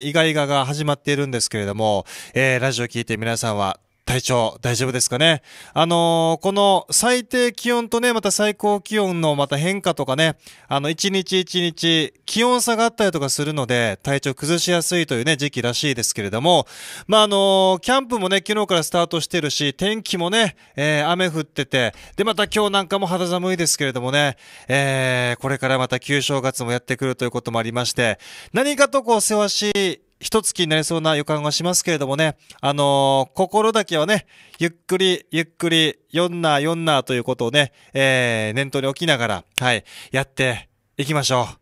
イガイガが始まっているんですけれども、えー、ラジオ聞いて皆さんは体調大丈夫ですかね。あのー、この最低気温とね、また最高気温のまた変化とかね、あの、一日一日気温差があったりとかするので、体調崩しやすいというね、時期らしいですけれども、まあ、あのー、キャンプもね、昨日からスタートしてるし、天気もね、えー、雨降ってて、で、また今日なんかも肌寒いですけれどもね、えー、これからまた旧正月もやってくるということもありまして、何かとこう、せわしい一月になりそうな予感がしますけれどもね、あのー、心だけはね、ゆっくり、ゆっくり、よんな、よんなということをね、えー、念頭に置きながら、はい、やっていきましょう。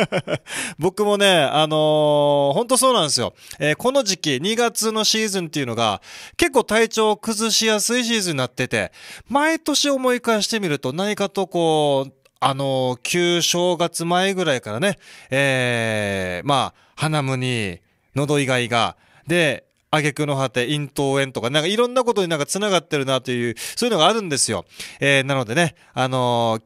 僕もね、あのー、本当そうなんですよ、えー、この時期、2月のシーズンっていうのが、結構体調を崩しやすいシーズンになってて、毎年思い返してみると、何かとこう、あのー、旧正月前ぐらいからね、えー、まあ、鼻むに、喉以外が、で、挙句の果て、咽頭炎とか、なんかいろんなことになんか繋がってるなという、そういうのがあるんですよ。えー、なのでね、あのー、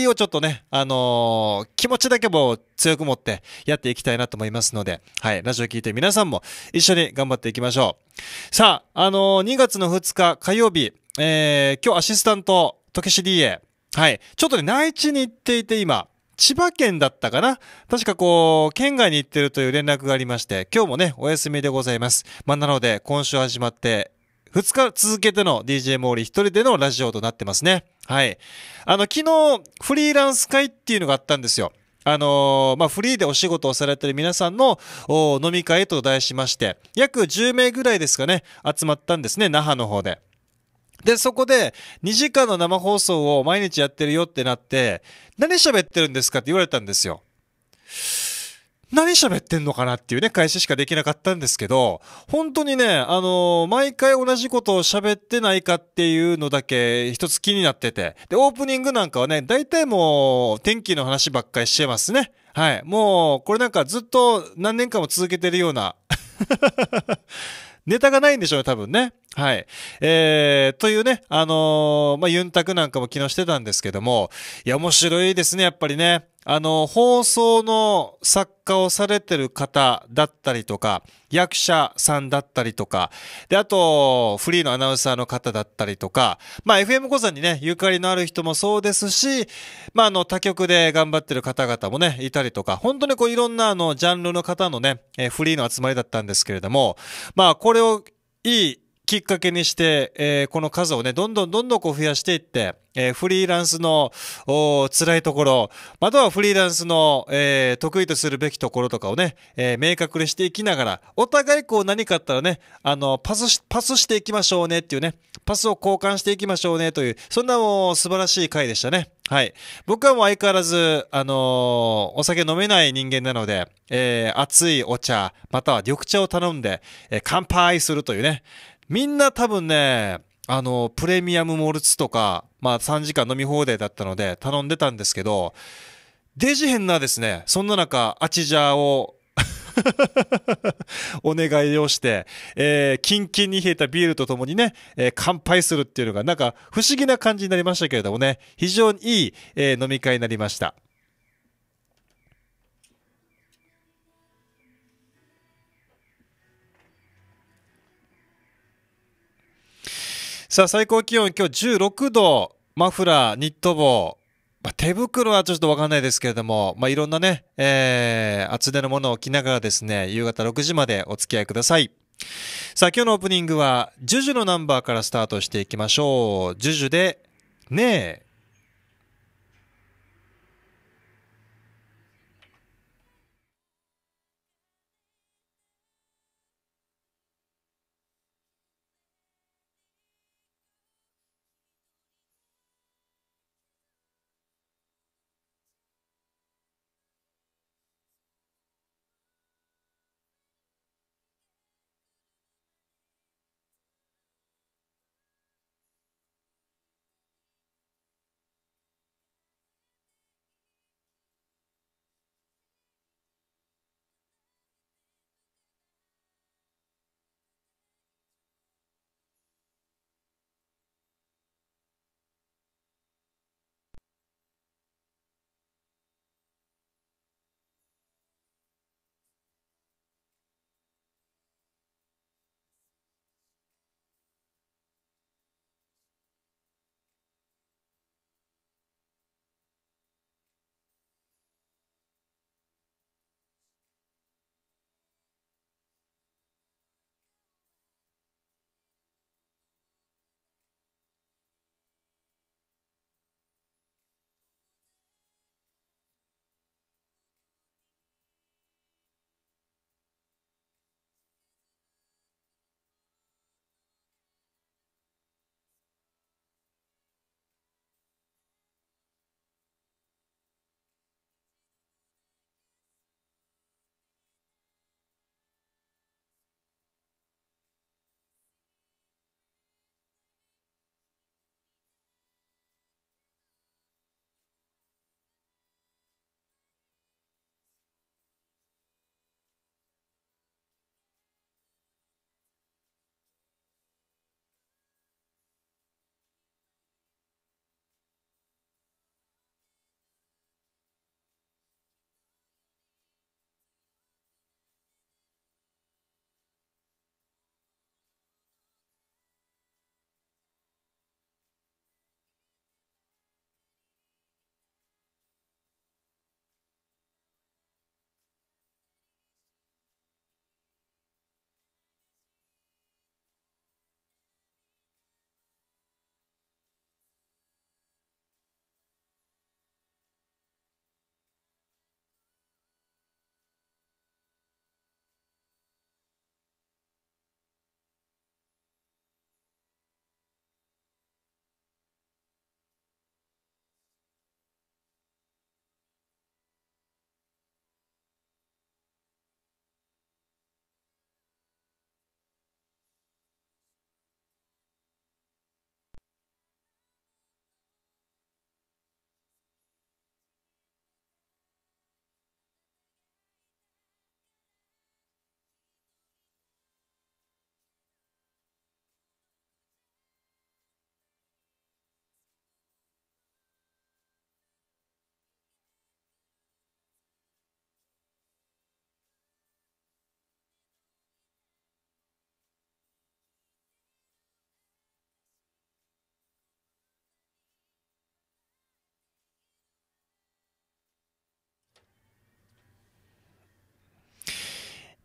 気をちょっとね、あのー、気持ちだけも強く持ってやっていきたいなと思いますので、はい、ラジオ聞いて皆さんも一緒に頑張っていきましょう。さあ、あのー、2月の2日火曜日、えー、今日アシスタント、とけし DA、はい、ちょっとね、内地に行っていて今、千葉県だったかな確かこう、県外に行ってるという連絡がありまして、今日もね、お休みでございます。まあ、なので、今週始まって、2日続けての DJ モーリー一人でのラジオとなってますね。はい。あの、昨日、フリーランス会っていうのがあったんですよ。あのー、まあ、フリーでお仕事をされてる皆さんの飲み会と題しまして、約10名ぐらいですかね、集まったんですね、那覇の方で。で、そこで2時間の生放送を毎日やってるよってなって、何喋ってるんですかって言われたんですよ。何喋ってんのかなっていうね、返ししかできなかったんですけど、本当にね、あのー、毎回同じことを喋ってないかっていうのだけ一つ気になってて。で、オープニングなんかはね、大体もう天気の話ばっかりしてますね。はい。もう、これなんかずっと何年間も続けてるような ネタがないんでしょうね、多分ね。はい。えー、というね、あのー、まあ、ユンタクなんかも昨日してたんですけども、いや、面白いですね、やっぱりね。あの、放送の作家をされてる方だったりとか、役者さんだったりとか、で、あと、フリーのアナウンサーの方だったりとか、まあ、FM 講座にね、ゆかりのある人もそうですし、まあ、あの、他局で頑張ってる方々もね、いたりとか、本当にこう、いろんなあの、ジャンルの方のね、えフリーの集まりだったんですけれども、まあ、これをいいきっかけにして、えー、この数をね、どんどんどんどんこう増やしていって、えー、フリーランスの辛いところ、またはフリーランスの、えー、得意とするべきところとかをね、え明確にしていきながら、お互いこう何かあったらね、あの、パスし、パスしていきましょうねっていうね、パスを交換していきましょうねという、そんなもう素晴らしい回でしたね。はい。僕はもう相変わらず、あのー、お酒飲めない人間なので、えー、熱いお茶、または緑茶を頼んで、えー、乾杯するというね、みんな多分ね、あの、プレミアムモルツとか、まあ3時間飲み放題だったので頼んでたんですけど、デジヘンなですね、そんな中、アチジャーを お願いをして、えー、キンキンに冷えたビールとともにね、えー、乾杯するっていうのが、なんか不思議な感じになりましたけれどもね、非常にいい、えー、飲み会になりました。さあ、最高気温今日16度、マフラー、ニット帽、まあ、手袋はちょっとわかんないですけれども、まあ、いろんなね、えー、厚手のものを着ながらですね、夕方6時までお付き合いください。さあ、今日のオープニングは、ジュジュのナンバーからスタートしていきましょう。ジュジュで、ねえ。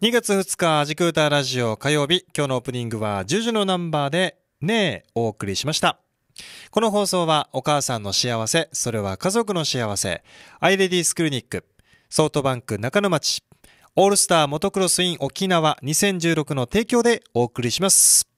2月2日、ジクーターラジオ火曜日、今日のオープニングはジュジュのナンバーで、ねえ、お送りしました。この放送は、お母さんの幸せ、それは家族の幸せ、アイレディスクリニック、ソフトバンク中野町、オールスターモトクロスイン沖縄2016の提供でお送りします。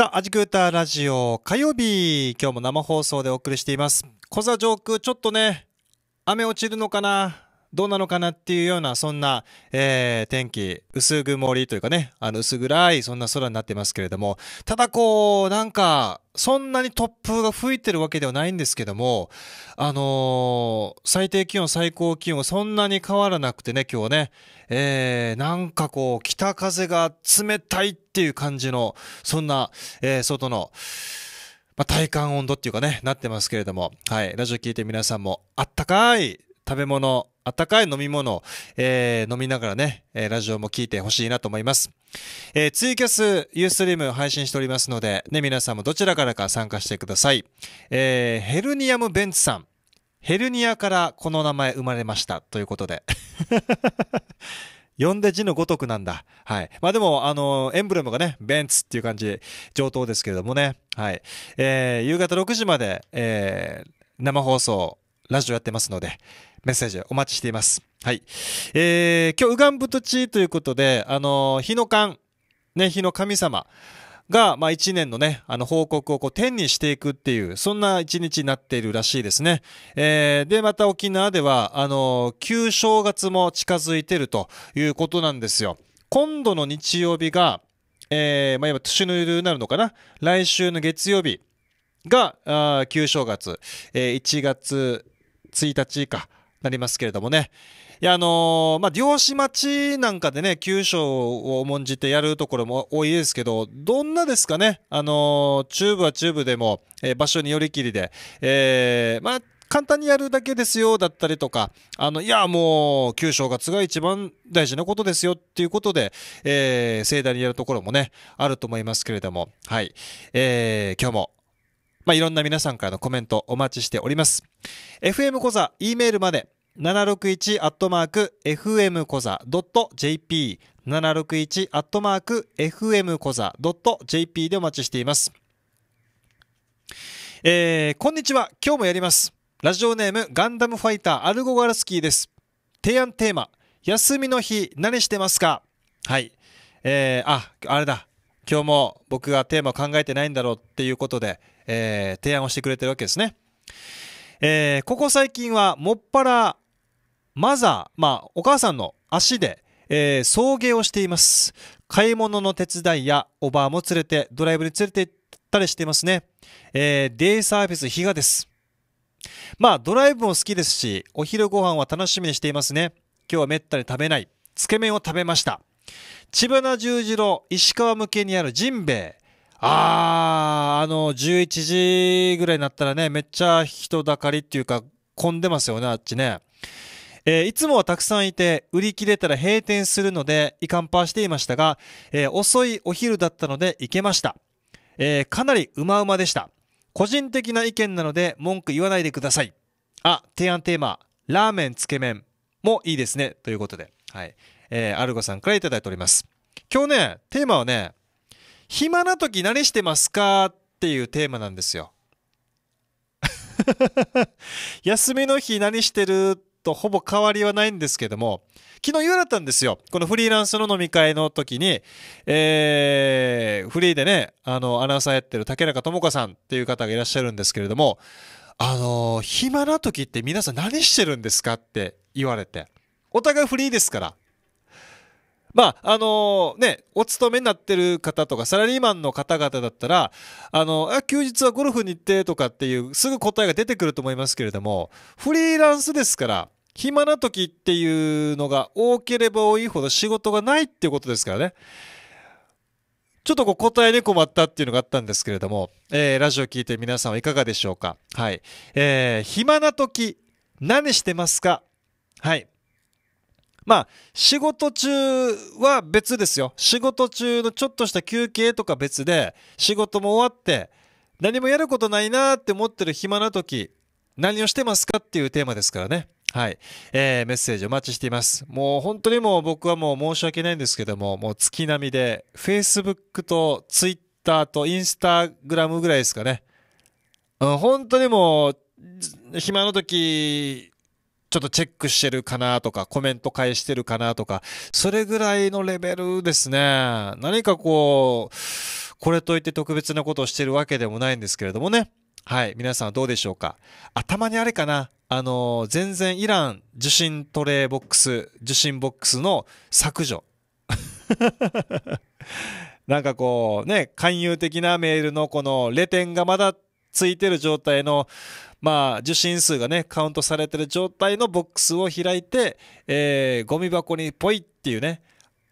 さあ、アジクーターラジオ火曜日、今日も生放送でお送りしています。小座上空、ちょっとね、雨落ちるのかなどうなのかなっていうような、そんな、えー、天気、薄曇りというかね、あの、薄暗い、そんな空になってますけれども、ただこう、なんか、そんなに突風が吹いてるわけではないんですけども、あのー、最低気温、最高気温、そんなに変わらなくてね、今日ね、えー、なんかこう、北風が冷たいってっていう感じの、そんな、えー、外の、まあ、体感温度っていうかね、なってますけれども、はい、ラジオ聞いて皆さんも、あったかい食べ物、あったかい飲み物、えー、飲みながらね、えー、ラジオも聞いてほしいなと思います。えー、ツイキャス、ユーストリーム配信しておりますので、ね、皆さんもどちらからか参加してください。えー、ヘルニアムベンツさん。ヘルニアからこの名前生まれました。ということで。呼んで字のごとくなんだ。はい。まあでも、あの、エンブレムがね、ベンツっていう感じ上等ですけれどもね。はい。えー、夕方6時まで、えー、生放送、ラジオやってますので、メッセージお待ちしています。はい。えー、今日、ウガンブトチということで、あの、日の勘、ね、日の神様。が、まあ、1年のね、あの、報告をこう、天にしていくっていう、そんな一日になっているらしいですね。えー、で、また沖縄では、あの、旧正月も近づいてるということなんですよ。今度の日曜日が、えー、まあ、今、年のシュになるのかな来週の月曜日が、あ旧正月、えー、1月1日か、なりますけれどもね。いや、あのー、まあ、漁師町なんかでね、九州を重んじてやるところも多いですけど、どんなですかね、あのー、チは中部でも、えー、場所によりきりで、えー、まあ、簡単にやるだけですよだったりとか、あの、いや、もう、九正月が一番大事なことですよっていうことで、えー、盛大にやるところもね、あると思いますけれども、はい。えー、今日も、まあ、いろんな皆さんからのコメントお待ちしております。FM 小座、E メールまで、761アットマーク FM コザドット JP 761アットマーク FM コザドット JP でお待ちしています。えー、こんにちは。今日もやります。ラジオネームガンダムファイターアルゴガラスキーです。提案テーマ、休みの日何してますかはい。えー、あ、あれだ。今日も僕がテーマを考えてないんだろうっていうことで、えー、提案をしてくれてるわけですね。えー、ここ最近はもっぱらマザー、まあお母さんの足で、えー、送迎をしています。買い物の手伝いやおばあも連れてドライブに連れて行ったりしていますね。えー、デイサービス比嘉です。まあドライブも好きですし、お昼ご飯は楽しみにしていますね。今日はめったに食べない。つけ麺を食べました。千葉な十字路石川向けにあるジンベエ。ああ、あの、11時ぐらいになったらね、めっちゃ人だかりっていうか、混んでますよね、あっちね。えー、いつもはたくさんいて、売り切れたら閉店するので、いかんぱーしていましたが、えー、遅いお昼だったので行けました。えー、かなりうまうまでした。個人的な意見なので、文句言わないでください。あ、提案テーマ、ラーメンつけ麺もいいですね、ということで。はい。えー、アルゴさんから頂いております。今日ね、テーマはね、暇な時何してますかっていうテーマなんですよ。休みの日何してるとほぼ変わりはないんですけども、昨日言われたんですよ。このフリーランスの飲み会の時に、えー、フリーでね、あの、アナウンサーやってる竹中智子さんっていう方がいらっしゃるんですけれども、あのー、暇な時って皆さん何してるんですかって言われて。お互いフリーですから。まあ、あのー、ね、お勤めになってる方とか、サラリーマンの方々だったら、あの、あ休日はゴルフに行ってとかっていう、すぐ答えが出てくると思いますけれども、フリーランスですから、暇な時っていうのが多ければ多いほど仕事がないっていうことですからね。ちょっとこう答えに困ったっていうのがあったんですけれども、えー、ラジオ聞いて皆さんはいかがでしょうかはい。えー、暇な時、何してますかはい。まあ、仕事中は別ですよ。仕事中のちょっとした休憩とか別で、仕事も終わって、何もやることないなって思ってる暇な時、何をしてますかっていうテーマですからね。はい。えー、メッセージお待ちしています。もう本当にもう僕はもう申し訳ないんですけども、もう月並みで、Facebook と Twitter と Instagram ぐらいですかね。うん、本当にもう、暇の時、ちょっとチェックしてるかなとか、コメント返してるかなとか、それぐらいのレベルですね。何かこう、これといって特別なことをしてるわけでもないんですけれどもね。はい。皆さんはどうでしょうか頭にあれかなあの、全然イラン受信トレイボックス、受信ボックスの削除。なんかこうね、勧誘的なメールのこのレ点がまだついてる状態のまあ、受信数がね、カウントされてる状態のボックスを開いて、えー、ゴミ箱にポイっていうね、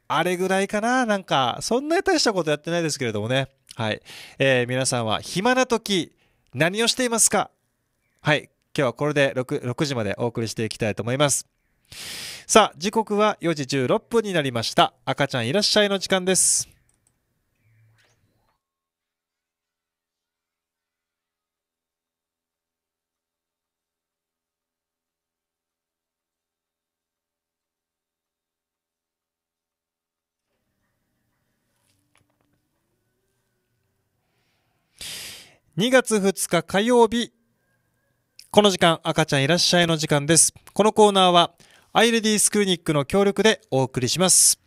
あれぐらいかななんか、そんなに大したことやってないですけれどもね。はい。えー、皆さんは暇な時、何をしていますかはい。今日はこれで 6, 6時までお送りしていきたいと思います。さあ、時刻は4時16分になりました。赤ちゃんいらっしゃいの時間です。2月2日火曜日、この時間、赤ちゃんいらっしゃいの時間です。このコーナーは、アイレディスクリニックの協力でお送りします。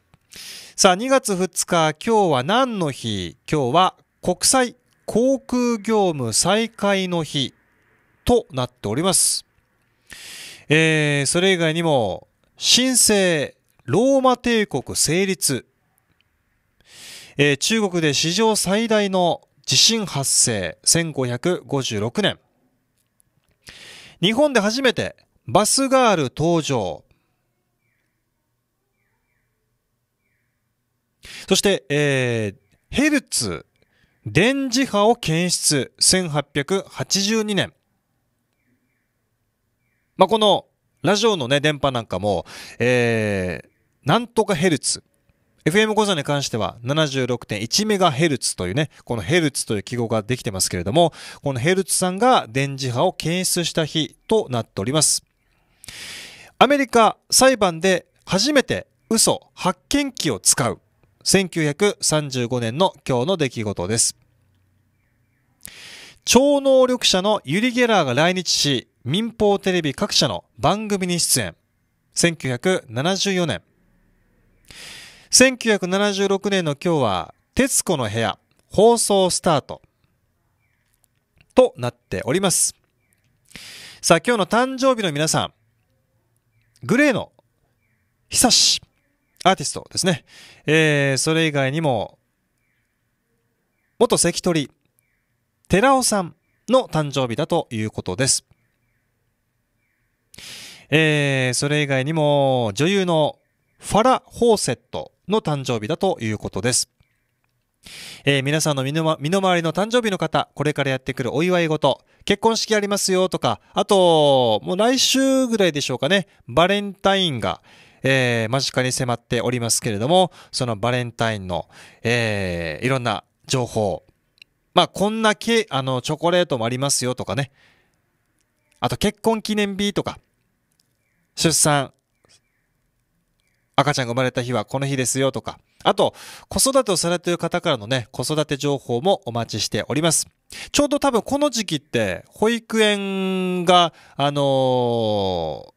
さあ、2月2日、今日は何の日今日は国際航空業務再開の日となっております。えー、それ以外にも、新生ローマ帝国成立、えー、中国で史上最大の地震発生1556年日本で初めてバスガール登場そして、えー、ヘルツ電磁波を検出1882年まあ、このラジオのね電波なんかも、えー、なんとかヘルツ FM 講座に関しては 76.1MHz というね、このヘルツという記号ができてますけれども、このヘルツさんが電磁波を検出した日となっております。アメリカ裁判で初めて嘘発見器を使う1935年の今日の出来事です。超能力者のユリ・ゲラーが来日し、民放テレビ各社の番組に出演。1974年。1976年の今日は、徹子の部屋、放送スタート、となっております。さあ、今日の誕生日の皆さん、グレーの、久し、アーティストですね。えー、それ以外にも、元関取、寺尾さんの誕生日だということです。えー、それ以外にも、女優のファラ・ホーセットの誕生日だということです。えー、皆さんの身の,、身の回りの誕生日の方、これからやってくるお祝い事、結婚式ありますよとか、あと、もう来週ぐらいでしょうかね、バレンタインが、えー、間近に迫っておりますけれども、そのバレンタインの、えー、いろんな情報、まあ、こんなけ、あの、チョコレートもありますよとかね、あと結婚記念日とか、出産赤ちゃんが生まれた日はこの日ですよとか、あと、子育てをされている方からのね、子育て情報もお待ちしております。ちょうど多分この時期って、保育園が、あのー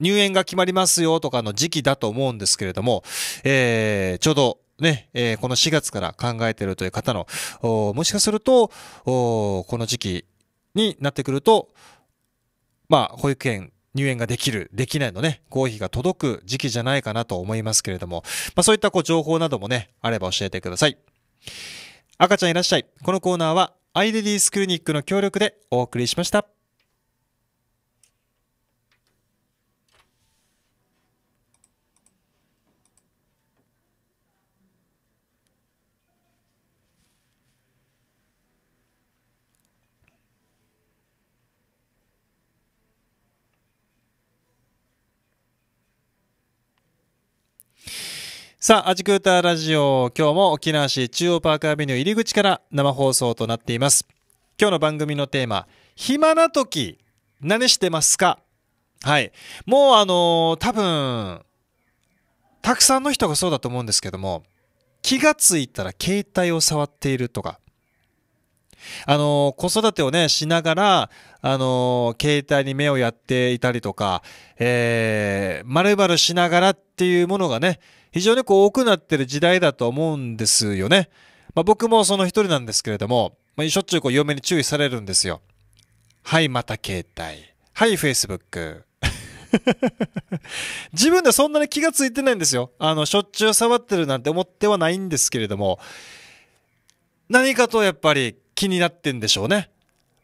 入園が決まりますよとかの時期だと思うんですけれども、えー、ちょうどね、えー、この4月から考えているという方の、もしかすると、この時期になってくると、まあ、保育園入園ができる、できないのね、合否が届く時期じゃないかなと思いますけれども、まあ、そういったこう情報などもね、あれば教えてください。赤ちゃんいらっしゃい。このコーナーは、アイデディスクリニックの協力でお送りしました。さあ、アジクーターラジオ、今日も沖縄市中央パークアビニュー入り口から生放送となっています。今日の番組のテーマ、暇な時、何してますかはい。もうあのー、多分、たくさんの人がそうだと思うんですけども、気がついたら携帯を触っているとか、あの子育てをね、しながら、あの携帯に目をやっていたりとか、えー、まるまるしながらっていうものがね、非常にこう多くなってる時代だと思うんですよね。まあ、僕もその一人なんですけれども、まあ、しょっちゅうこう嫁に注意されるんですよ。はい、また携帯。はい、Facebook。自分でそんなに気がついてないんですよ。あの、しょっちゅう触ってるなんて思ってはないんですけれども、何かとやっぱり気になってんでしょうね。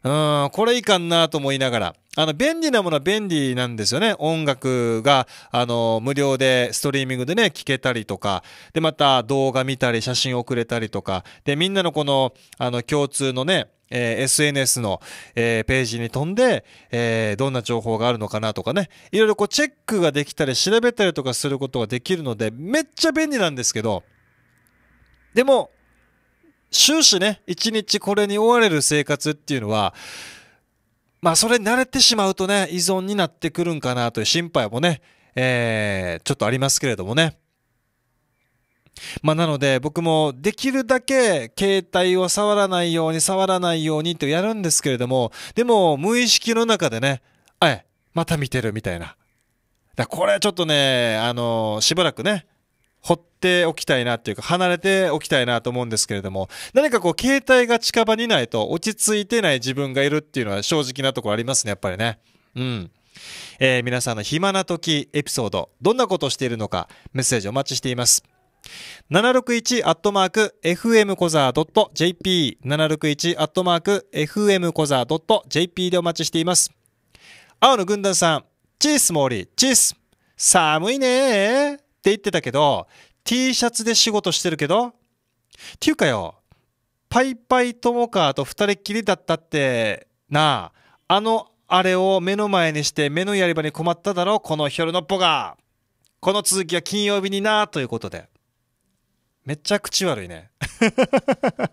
うん、これいかんなと思いながら。あの、便利なものは便利なんですよね。音楽が、あの、無料で、ストリーミングでね、聴けたりとか、で、また動画見たり、写真送れたりとか、で、みんなのこの、あの、共通のね、えー、SNS の、えー、ページに飛んで、えー、どんな情報があるのかなとかね、いろいろこうチェックができたり調べたりとかすることができるので、めっちゃ便利なんですけど、でも、終始ね、一日これに追われる生活っていうのは、まあそれ慣れてしまうとね、依存になってくるんかなという心配もね、えー、ちょっとありますけれどもね。まあなので僕もできるだけ携帯を触らないように触らないようにってやるんですけれども、でも無意識の中でね、あえ、また見てるみたいな。だこれちょっとね、あのー、しばらくね、掘っておきたいなっていうか、離れておきたいなと思うんですけれども、何かこう、携帯が近場にないと落ち着いてない自分がいるっていうのは正直なところありますね、やっぱりね。うん。えー、皆さんの暇な時エピソード、どんなことをしているのか、メッセージお待ちしています。761-fmcoza.jp、761-fmcoza.jp でお待ちしています。青の軍団さん、チースモーリー、チース寒いねーって言ってたけど、T シャツで仕事してるけどっていうかよ、パイパイ友かと二人っきりだったってなあ、あのあれを目の前にして目のやり場に困っただろ、このヒョルノッポが。この続きは金曜日にな、ということで。めっちゃ口悪いね。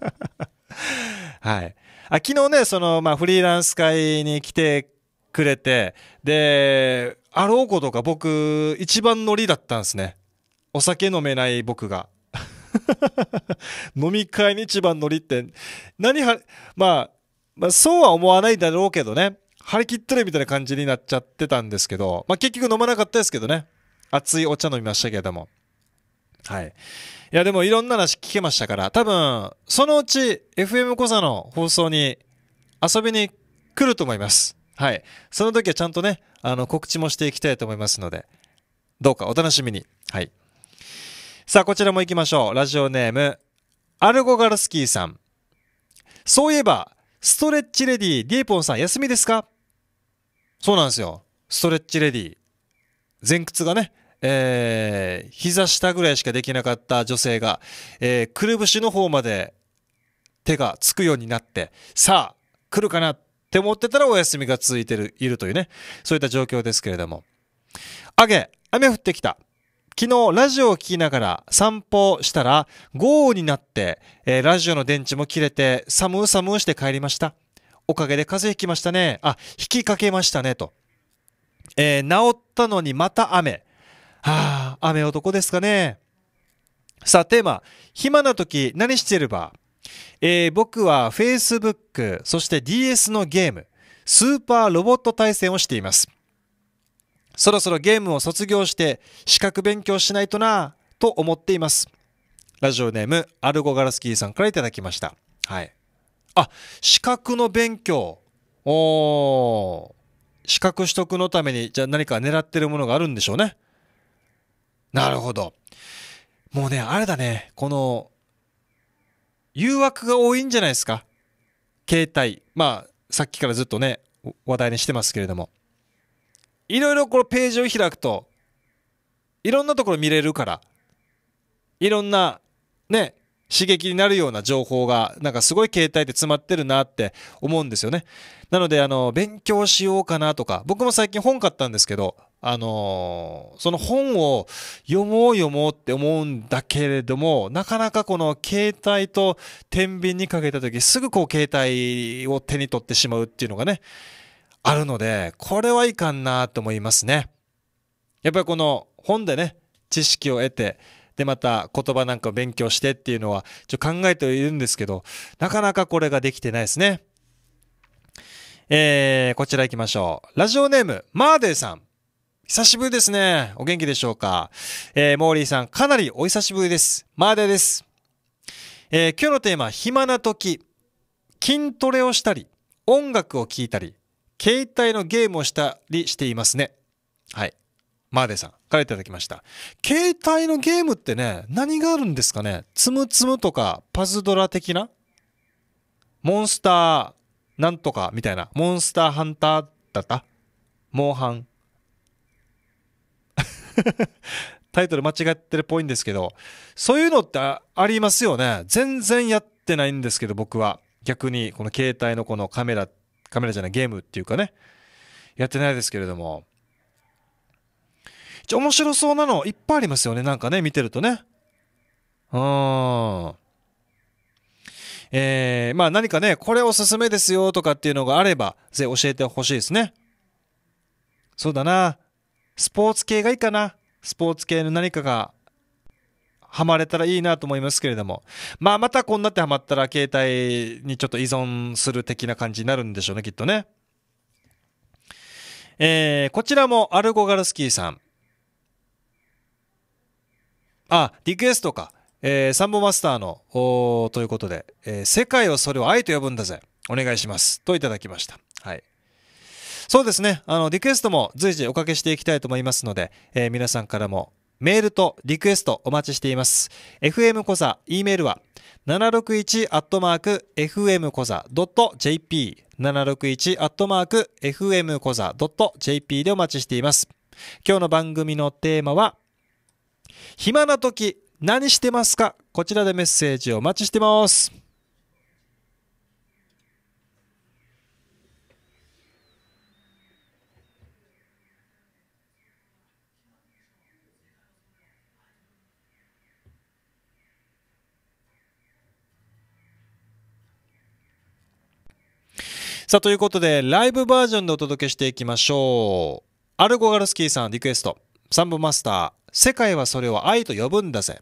はい。あ昨日ね、その、まあ、フリーランス会に来てくれて、で、あろうことか僕、一番乗りだったんですね。お酒飲めない僕が。飲み会に一番乗りって、何は、まあ、まあ、そうは思わないだろうけどね。張り切ってるみたいな感じになっちゃってたんですけど、まあ、結局飲まなかったですけどね。熱いお茶飲みましたけれども。はい。いや、でもいろんな話聞けましたから、多分、そのうち FM 小座の放送に遊びに来ると思います。はい。その時はちゃんとね、あの告知もしていきたいと思いますのでどうかお楽しみにはいさあこちらも行きましょうラジオネームアルゴガルスキーさんそういえばストレッチレディディエポンさん休みですかそうなんですよストレッチレディ前屈がねえー、膝下ぐらいしかできなかった女性が、えー、くるぶしの方まで手がつくようになって、さあ、来るかなって思ってたらお休みが続いてる、いるというね、そういった状況ですけれども。あげ、雨降ってきた。昨日ラジオを聴きながら散歩したら豪雨になって、えー、ラジオの電池も切れて寒う寒うして帰りました。おかげで風邪ひきましたね。あ、引きかけましたね。と。えー、治ったのにまた雨。はあ、雨男ですかね。さあ、テーマ。暇な時何してればえー、僕は Facebook、そして DS のゲーム、スーパーロボット対戦をしています。そろそろゲームを卒業して資格勉強しないとなぁと思っています。ラジオネーム、アルゴガラスキーさんから頂きました。はい。あ、資格の勉強。おー。資格取得のために、じゃあ何か狙ってるものがあるんでしょうね。なるほど。もうね、あれだね。この、誘惑が多いんじゃないですか携帯。まあ、さっきからずっとね、話題にしてますけれども。いろいろこのページを開くと、いろんなところ見れるから、いろんな、ね、刺激になるような情報が、なんかすごい携帯で詰まってるなって思うんですよね。なので、あの、勉強しようかなとか、僕も最近本買ったんですけど、あのー、その本を読もう読もうって思うんだけれども、なかなかこの携帯と天秤にかけた時、すぐこう携帯を手に取ってしまうっていうのがね、あるので、これはいかんなと思いますね。やっぱりこの本でね、知識を得て、でまた言葉なんかを勉強してっていうのはちょ考えているんですけど、なかなかこれができてないですね。えー、こちら行きましょう。ラジオネーム、マーデーさん。久しぶりですね。お元気でしょうか。えー、モーリーさん、かなりお久しぶりです。マーデです。えー、今日のテーマ、暇な時。筋トレをしたり、音楽を聴いたり、携帯のゲームをしたりしていますね。はい。マーデさんからいただきました。携帯のゲームってね、何があるんですかねつむつむとか、パズドラ的なモンスターなんとかみたいな。モンスターハンターだったモンハン タイトル間違ってるっぽいんですけど、そういうのってありますよね。全然やってないんですけど、僕は。逆に、この携帯のこのカメラ、カメラじゃないゲームっていうかね、やってないですけれども。面白そうなのいっぱいありますよね。なんかね、見てるとね。うん。えー、まあ何かね、これおすすめですよとかっていうのがあれば、ぜひ教えてほしいですね。そうだな。スポーツ系がいいかな。スポーツ系の何かがハマれたらいいなと思いますけれども。まあまたこんなってハマったら携帯にちょっと依存する的な感じになるんでしょうね、きっとね。えー、こちらもアルゴガルスキーさん。あ、リクエストか。えー、サンボマスターの、おーということで、えー、世界をそれを愛と呼ぶんだぜ。お願いします。といただきました。はい。そうですね、あの、リクエストも随時おかけしていきたいと思いますので、えー、皆さんからもメールとリクエストお待ちしています。FM コザ、E メールは、761-fmkoza.jp、761-fmkoza.jp でお待ちしています。今日の番組のテーマは、暇な時何してますかこちらでメッセージをお待ちしてます。さあ、ということで、ライブバージョンでお届けしていきましょう。アルゴガルスキーさんリクエスト。サンボマスター、世界はそれを愛と呼ぶんだぜ。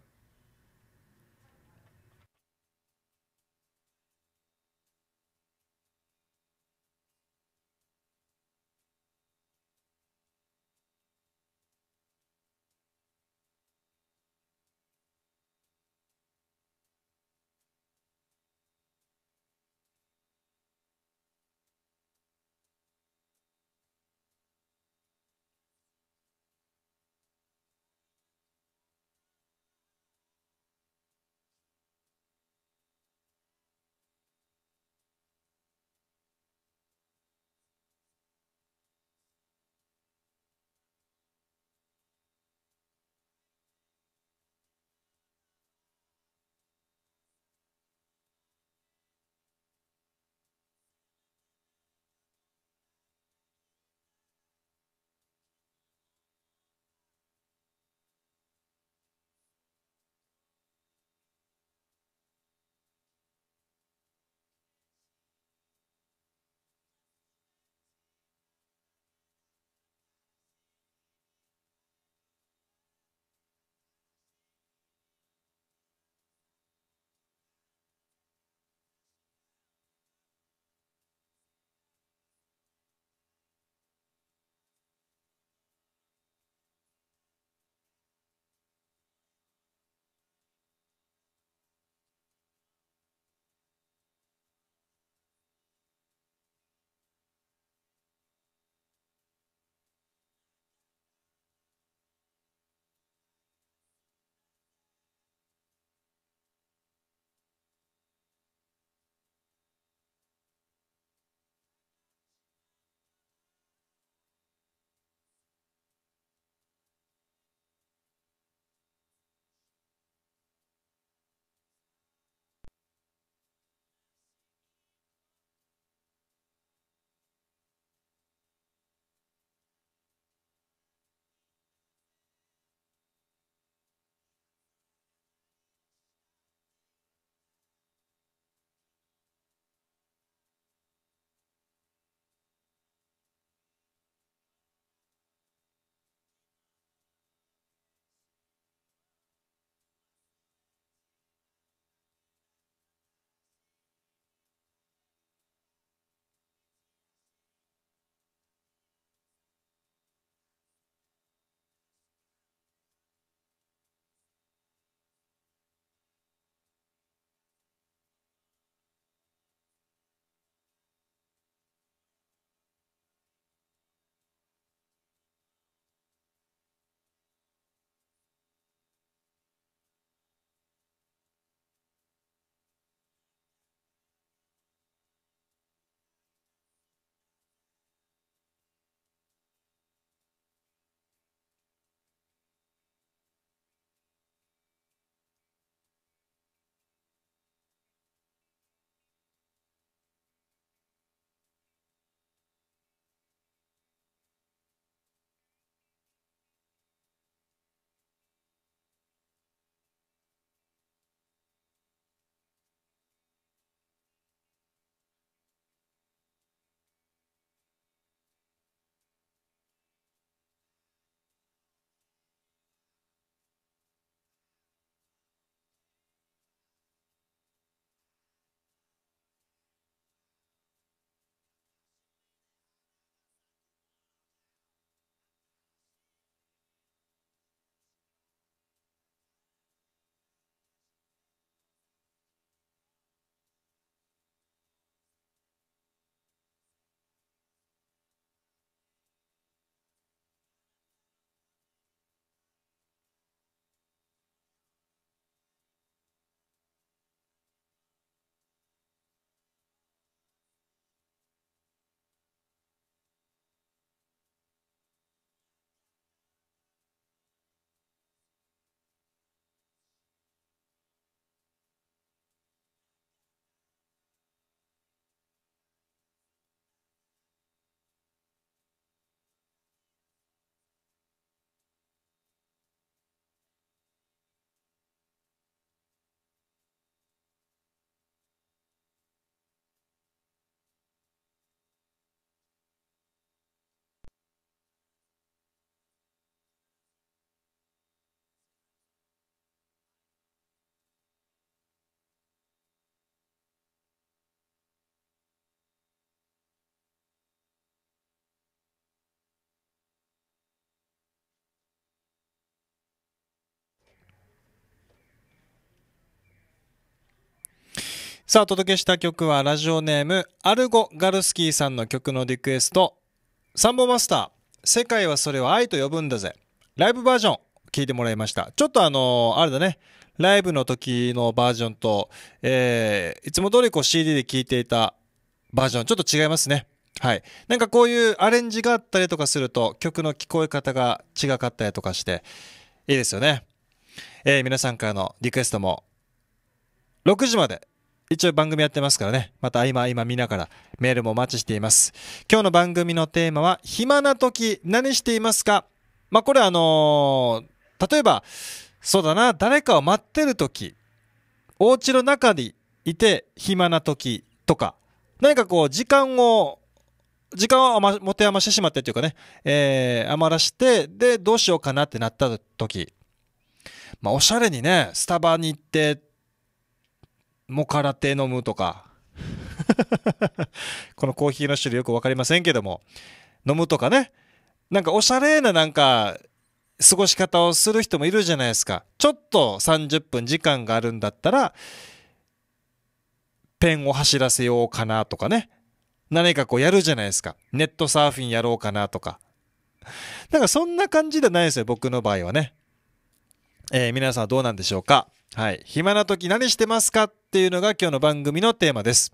さあ、お届けした曲はラジオネーム、アルゴ・ガルスキーさんの曲のリクエスト、サンボマスター、世界はそれを愛と呼ぶんだぜ。ライブバージョン、聞いてもらいました。ちょっとあのー、あれだね、ライブの時のバージョンと、えー、いつも通りこう CD で聴いていたバージョン、ちょっと違いますね。はい。なんかこういうアレンジがあったりとかすると、曲の聞こえ方が違かったりとかして、いいですよね。えー、皆さんからのリクエストも、6時まで一応番組やってますからね。また今今見ながらメールもお待ちしています。今日の番組のテーマは、暇な時何していますかまあ、これあのー、例えば、そうだな、誰かを待ってる時、お家の中にいて暇な時とか、何かこう時間を、時間を持て余してしまってというかね、えー、余らして、で、どうしようかなってなった時、まあ、おしゃれにね、スタバに行って、もう空手飲むとか このコーヒーの種類よく分かりませんけども、飲むとかね、なんかおしゃれななんか過ごし方をする人もいるじゃないですか。ちょっと30分時間があるんだったら、ペンを走らせようかなとかね、何かこうやるじゃないですか。ネットサーフィンやろうかなとか。なんかそんな感じじゃないですよ、僕の場合はね。えー、皆さんはどうなんでしょうか。はい。暇な時何してますかっていうのが今日の番組のテーマです。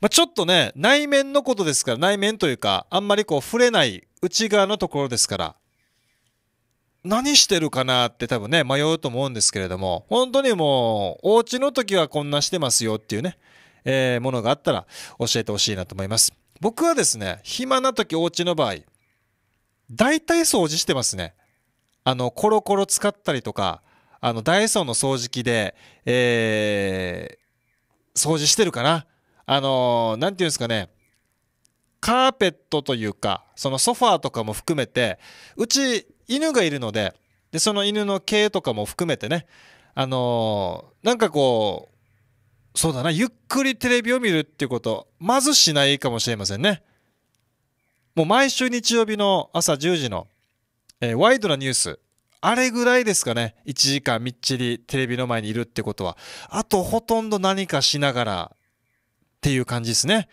まあ、ちょっとね、内面のことですから、内面というか、あんまりこう触れない内側のところですから、何してるかなって多分ね、迷うと思うんですけれども、本当にもう、お家の時はこんなしてますよっていうね、えー、ものがあったら教えてほしいなと思います。僕はですね、暇な時お家の場合、大体掃除してますね。あの、コロコロ使ったりとか、あのダイソーの掃除機で、えー、掃除してるかな。あのなんて言うんですかね、カーペットというか、そのソファーとかも含めて、うち犬がいるので、で、その犬の毛とかも含めてね、あのー、なんかこう、そうだな、ゆっくりテレビを見るっていうこと、まずしないかもしれませんね。もう毎週日曜日の朝10時の、えー、ワイドなニュース、あれぐらいですかね。1時間みっちりテレビの前にいるってことは。あとほとんど何かしながらっていう感じですね。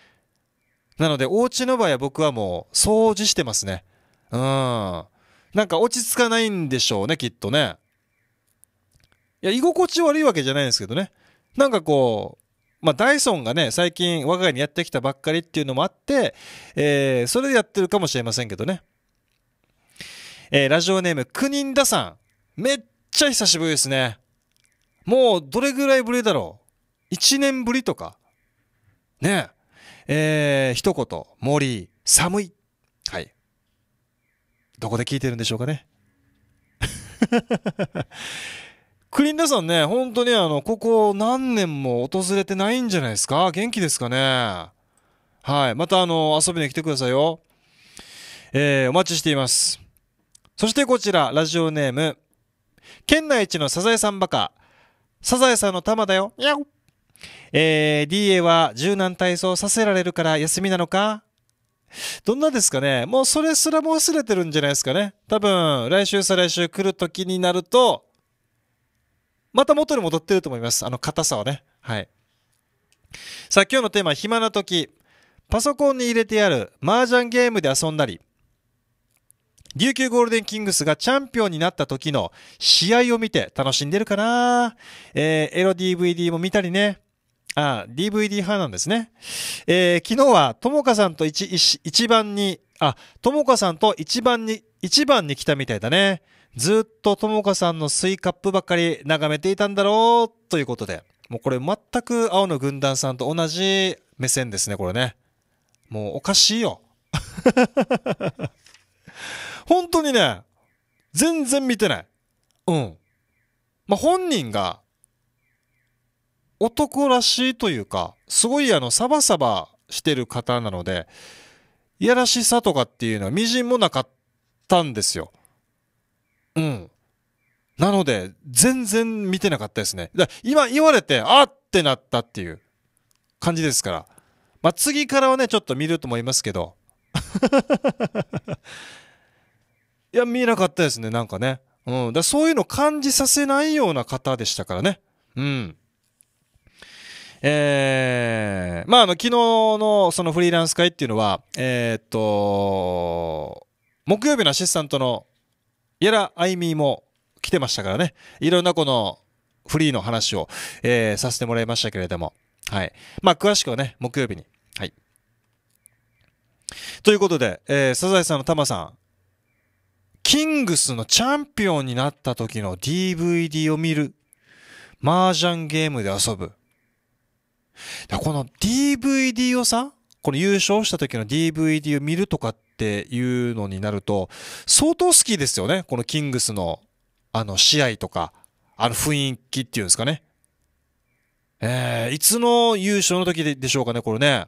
なので、お家の場合は僕はもう掃除してますね。うん。なんか落ち着かないんでしょうね、きっとね。いや、居心地悪いわけじゃないんですけどね。なんかこう、まあ、ダイソンがね、最近我が家にやってきたばっかりっていうのもあって、えー、それでやってるかもしれませんけどね。えー、ラジオネーム、くにんださん。めっちゃ久しぶりですね。もう、どれぐらいぶりだろう ?1 年ぶりとか。ねえ。えー、一言、森、寒い。はい。どこで聞いてるんでしょうかね。クリンダさんね、本当にあの、ここ何年も訪れてないんじゃないですか元気ですかねはい。またあの、遊びに来てくださいよ。えー、お待ちしています。そしてこちら、ラジオネーム、県内一のサザエさんバカ、サザエさんの玉だよ。やえー、DA は柔軟体操させられるから休みなのかどんなですかねもうそれすらも忘れてるんじゃないですかね多分、来週再来週来る時になると、また元に戻ってると思います。あの硬さはね。はい。さあ、今日のテーマ、暇な時。パソコンに入れてある麻雀ゲームで遊んだり、琉球ゴールデンキングスがチャンピオンになった時の試合を見て楽しんでるかなえー、エロ DVD も見たりね。あ DVD 派なんですね。えー、昨日は、ともかさんと一、一番に、あ、ともかさんと一番に、一番に来たみたいだね。ずっとともかさんのスイカップばっかり眺めていたんだろう、ということで。もうこれ全く青の軍団さんと同じ目線ですね、これね。もうおかしいよ。本当にね、全然見てない。うん。まあ、本人が、男らしいというか、すごいあの、サバサバしてる方なので、いやらしさとかっていうのは微塵もなかったんですよ。うん。なので、全然見てなかったですね。だ今言われて、あってなったっていう感じですから。まあ、次からはね、ちょっと見ると思いますけど。いや、見えなかったですね、なんかね。うん。だそういうの感じさせないような方でしたからね。うん。えー、まあ、あの、昨日のそのフリーランス会っていうのは、えー、っと、木曜日のアシスタントのやらあいみも来てましたからね。いろんなこのフリーの話を、えー、させてもらいましたけれども。はい。まあ、詳しくはね、木曜日に。はい。ということで、えー、サザエさんのタマさん、キングスのチャンピオンになった時の DVD を見る。麻雀ゲームで遊ぶ。だこの DVD をさ、この優勝した時の DVD を見るとかっていうのになると、相当好きですよね。このキングスの、あの、試合とか、あの雰囲気っていうんですかね。えー、いつの優勝の時ででしょうかね、これね。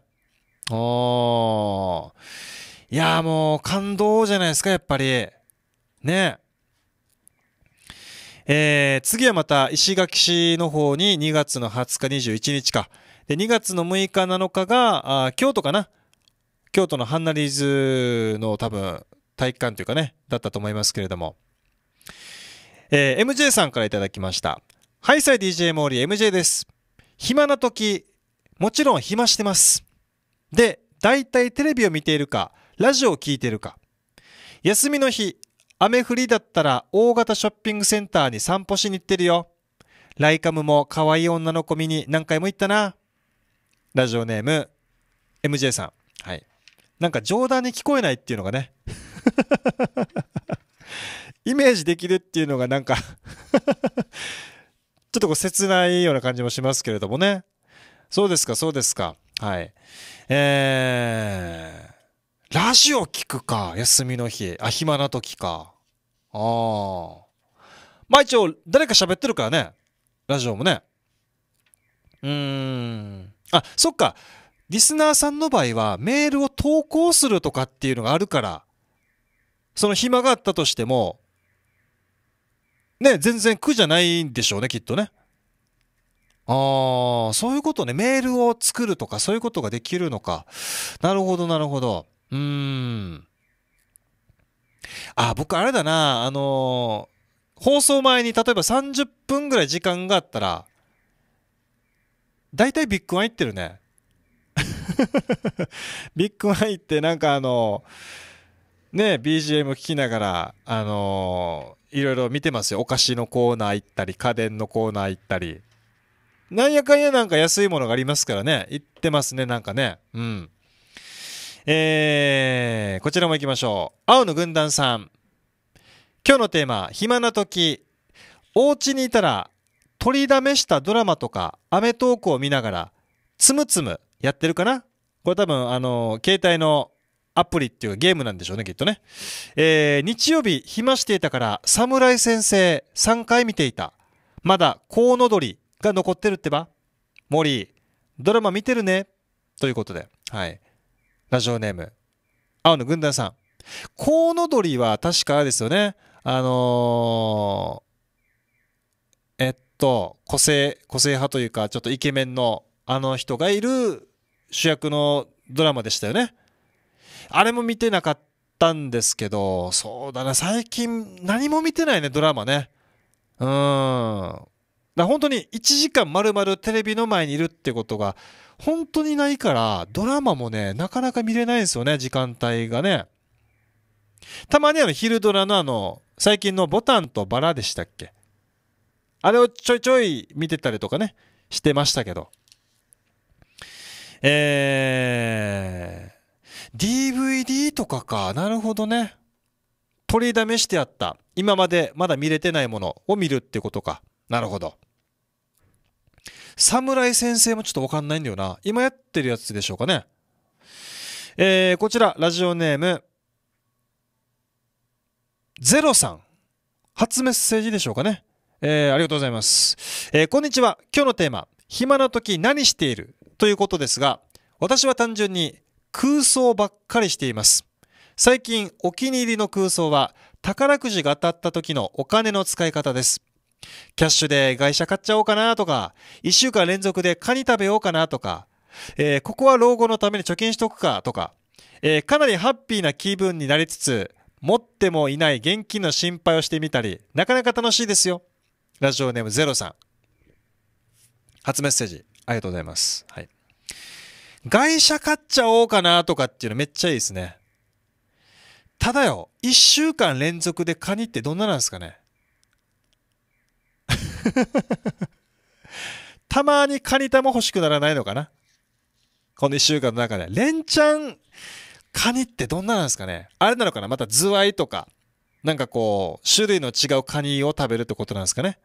あー。いやーもう感動じゃないですか、やっぱり。ねえー、次はまた石垣市の方に2月の20日21日か。で、2月の6日7日が、あ京都かな京都のハンナリーズの多分体育館というかね、だったと思いますけれども。えー、MJ さんからいただきました。ハイサイ DJ モーリー MJ です。暇な時、もちろん暇してます。で、大体テレビを見ているか、ラジオを聴いているか。休みの日、雨降りだったら大型ショッピングセンターに散歩しに行ってるよ。ライカムも可愛い女の子見に何回も行ったな。ラジオネーム、MJ さん。はい。なんか冗談に聞こえないっていうのがね。イメージできるっていうのがなんか ちょっとこう切ないような感じもしますけれどもね。そうですか、そうですか。はい。えー。ラジオ聞くか、休みの日。あ、暇な時か。ああ。まあ一応、誰か喋ってるからね。ラジオもね。うーん。あ、そっか。リスナーさんの場合は、メールを投稿するとかっていうのがあるから、その暇があったとしても、ね、全然苦じゃないんでしょうね、きっとね。ああ、そういうことね。メールを作るとか、そういうことができるのか。なるほど、なるほど。うーん。あ、僕あれだな、あのー、放送前に例えば30分ぐらい時間があったら、大体ビッグワン行ってるね。ビッグワン行ってなんかあのー、ね、BGM 聴きながら、あのー、いろいろ見てますよ。お菓子のコーナー行ったり、家電のコーナー行ったり。なんやかんやなんか安いものがありますからね。行ってますね、なんかね。うん。えー、こちらも行きましょう。青の軍団さん。今日のテーマ、暇な時。お家にいたら、取りだめしたドラマとか、アメトークを見ながら、つむつむやってるかなこれ多分、あの、携帯のアプリっていうゲームなんでしょうね、きっとね。えー、日曜日、暇していたから、侍先生3回見ていた。まだ、コウノドリが残ってるってば。森、ドラマ見てるね。ということで。はい。ラジオネーム。青の軍団さん。コウノドリは確かですよね。あのー、えっと、個性、個性派というか、ちょっとイケメンのあの人がいる主役のドラマでしたよね。あれも見てなかったんですけど、そうだな、最近何も見てないね、ドラマね。うん。だ本当に1時間丸々テレビの前にいるってことが本当にないからドラマもねなかなか見れないんですよね時間帯がねたまにあの昼ドラのあの最近の「ボタンとバラ」でしたっけあれをちょいちょい見てたりとかねしてましたけどえー、DVD とかかなるほどね取りだめしてあった今までまだ見れてないものを見るってことかなるほど。侍先生もちょっとわかんないんだよな。今やってるやつでしょうかね。えー、こちら、ラジオネーム、ゼロさん。初メッセージでしょうかね。えー、ありがとうございます。えー、こんにちは。今日のテーマ、暇な時何しているということですが、私は単純に空想ばっかりしています。最近お気に入りの空想は宝くじが当たった時のお金の使い方です。キャッシュで外車買っちゃおうかなとか、一週間連続でカニ食べようかなとか、えー、ここは老後のために貯金しとくかとか、えー、かなりハッピーな気分になりつつ、持ってもいない現金の心配をしてみたり、なかなか楽しいですよ。ラジオネームゼロさん。初メッセージ、ありがとうございます。はい。外車買っちゃおうかなとかっていうのめっちゃいいですね。ただよ、一週間連続でカニってどんななんですかね たまにカニ玉欲しくならないのかなこの一週間の中で。レンチャン、カニってどんななんですかねあれなのかなまたズワイとか、なんかこう、種類の違うカニを食べるってことなんですかね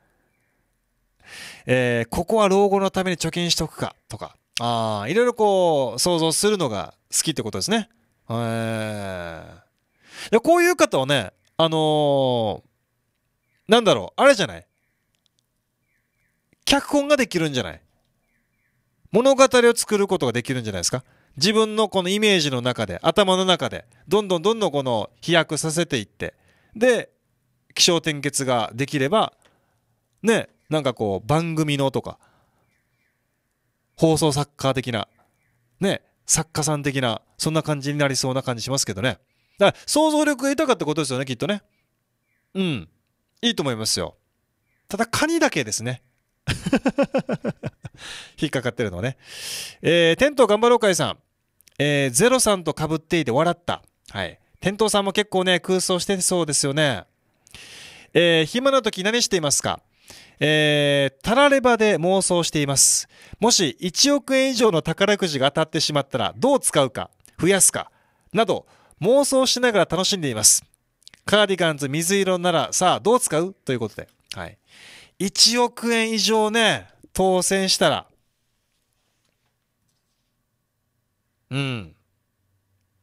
えー、ここは老後のために貯金しとくかとか、ああ、いろいろこう、想像するのが好きってことですね。えー、こういう方はね、あのー、なんだろう、あれじゃない脚本ができるんじゃない物語を作ることができるんじゃないですか自分のこのイメージの中で頭の中でどんどんどんどんこの飛躍させていってで気象転結ができればねなんかこう番組のとか放送作家的なね作家さん的なそんな感じになりそうな感じしますけどねだから想像力が豊かってことですよねきっとねうんいいと思いますよただカニだけですね 引っかかってるのね。えー、テント頑張ろうかいさん。えー、ゼロさんと被っていて笑った。はい。トさんも結構ね、空想してそうですよね。えー、暇な時何していますかえー、タラレバで妄想しています。もし1億円以上の宝くじが当たってしまったらどう使うか、増やすか、など妄想しながら楽しんでいます。カーディガンズ水色ならさあどう使うということで。はい。1億円以上ね、当選したら、うん。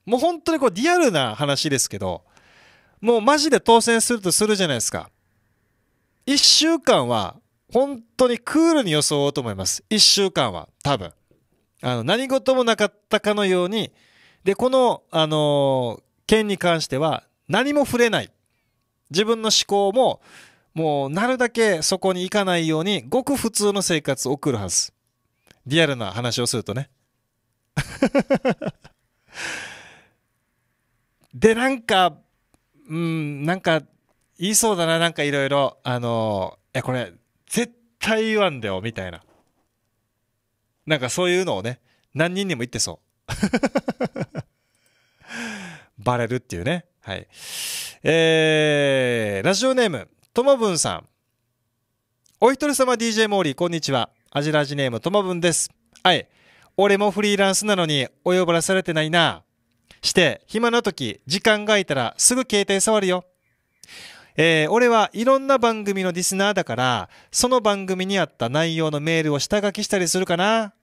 もう本当にこうリアルな話ですけど、もうマジで当選するとするじゃないですか。1週間は本当にクールに装おうと思います。1週間は多分。あの、何事もなかったかのように、で、この、あのー、件に関しては何も触れない。自分の思考ももうなるだけそこに行かないように、ごく普通の生活を送るはず。リアルな話をするとね。で、なんか、うん、なんか、言いそうだな、なんかいろいろ、あのいや、これ、絶対言わんでよ、みたいな。なんかそういうのをね、何人にも言ってそう。バレるっていうね。はい。えー、ラジオネーム、ともぶんさん。お一人様 DJ モーリー、こんにちは。アジラジネームともぶんです。はい。俺もフリーランスなのに、お呼ばれされてないな。して、暇な時、時間が空いたらすぐ携帯触るよ。えー、俺はいろんな番組のリスナーだから、その番組にあった内容のメールを下書きしたりするかな。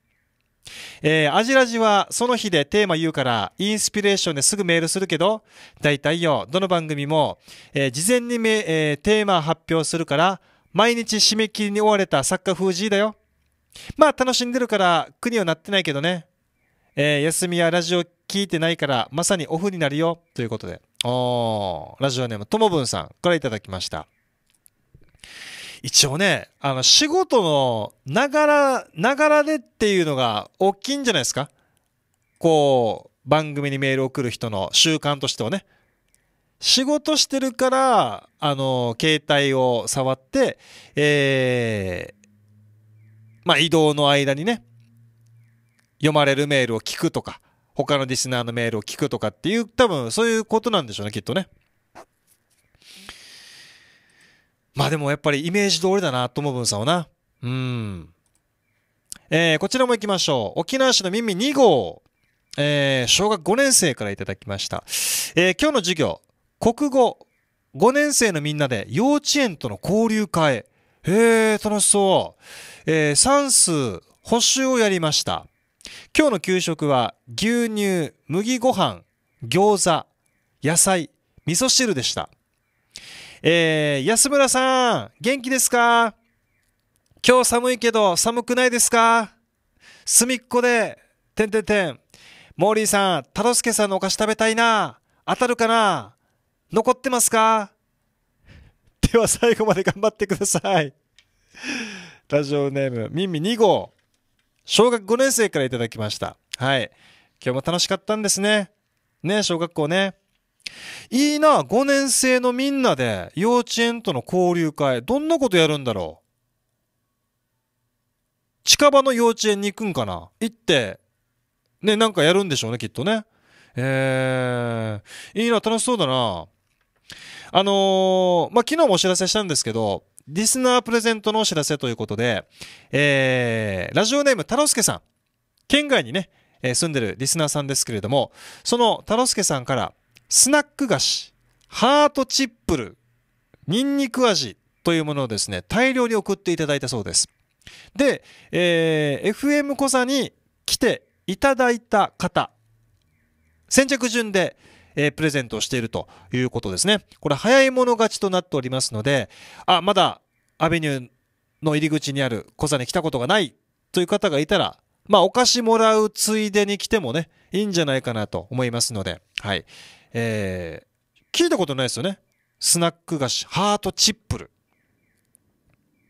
えー、アジラジはその日でテーマ言うから、インスピレーションですぐメールするけど、大体よ、どの番組も、えー、事前にめ、えー、テーマ発表するから、毎日締め切りに追われた作家風ーだよ。まあ楽しんでるから苦にはなってないけどね。えー、休みやラジオ聞いてないから、まさにオフになるよ、ということで。おー、ラジオネームともぶんさんからいただきました。一応ね、あの、仕事の、ながら、ながらでっていうのが大きいんじゃないですかこう、番組にメールを送る人の習慣としてはね。仕事してるから、あの、携帯を触って、えー、まあ、移動の間にね、読まれるメールを聞くとか、他のリスナーのメールを聞くとかっていう、多分そういうことなんでしょうね、きっとね。まあでもやっぱりイメージ通りだな、ともぶんさんはな。うん。えー、こちらも行きましょう。沖縄市のミミ2号、えー、小学5年生からいただきました。えー、今日の授業、国語、5年生のみんなで幼稚園との交流会。へえ、楽しそう。えー、算数、補習をやりました。今日の給食は牛乳、麦ご飯、餃子、野菜、味噌汁でした。えー、安村さん、元気ですか今日寒いけど寒くないですか隅っこで、てんてんてん。モーリーさん、タロスケさんのお菓子食べたいな。当たるかな残ってますかでは最後まで頑張ってください。ラジオネーム、ミみミ2号。小学5年生からいただきました。はい。今日も楽しかったんですね。ね、小学校ね。いいな、5年生のみんなで幼稚園との交流会、どんなことやるんだろう。近場の幼稚園に行くんかな行って、ね、なんかやるんでしょうね、きっとね。えー、いいな、楽しそうだな。あのー、まあ、昨日もお知らせしたんですけど、リスナープレゼントのお知らせということで、えー、ラジオネーム太郎介さん。県外にね、えー、住んでるリスナーさんですけれども、その太郎介さんから、スナック菓子、ハートチップル、ニンニク味というものをですね、大量に送っていただいたそうです。で、えー、FM コサに来ていただいた方、先着順で、えー、プレゼントをしているということですね。これ、早い者勝ちとなっておりますので、あ、まだアベニューの入り口にあるコサに来たことがないという方がいたら、まあ、お菓子もらうついでに来てもね、いいんじゃないかなと思いますので、はい。えー、聞いたことないですよね。スナック菓子、ハートチップル。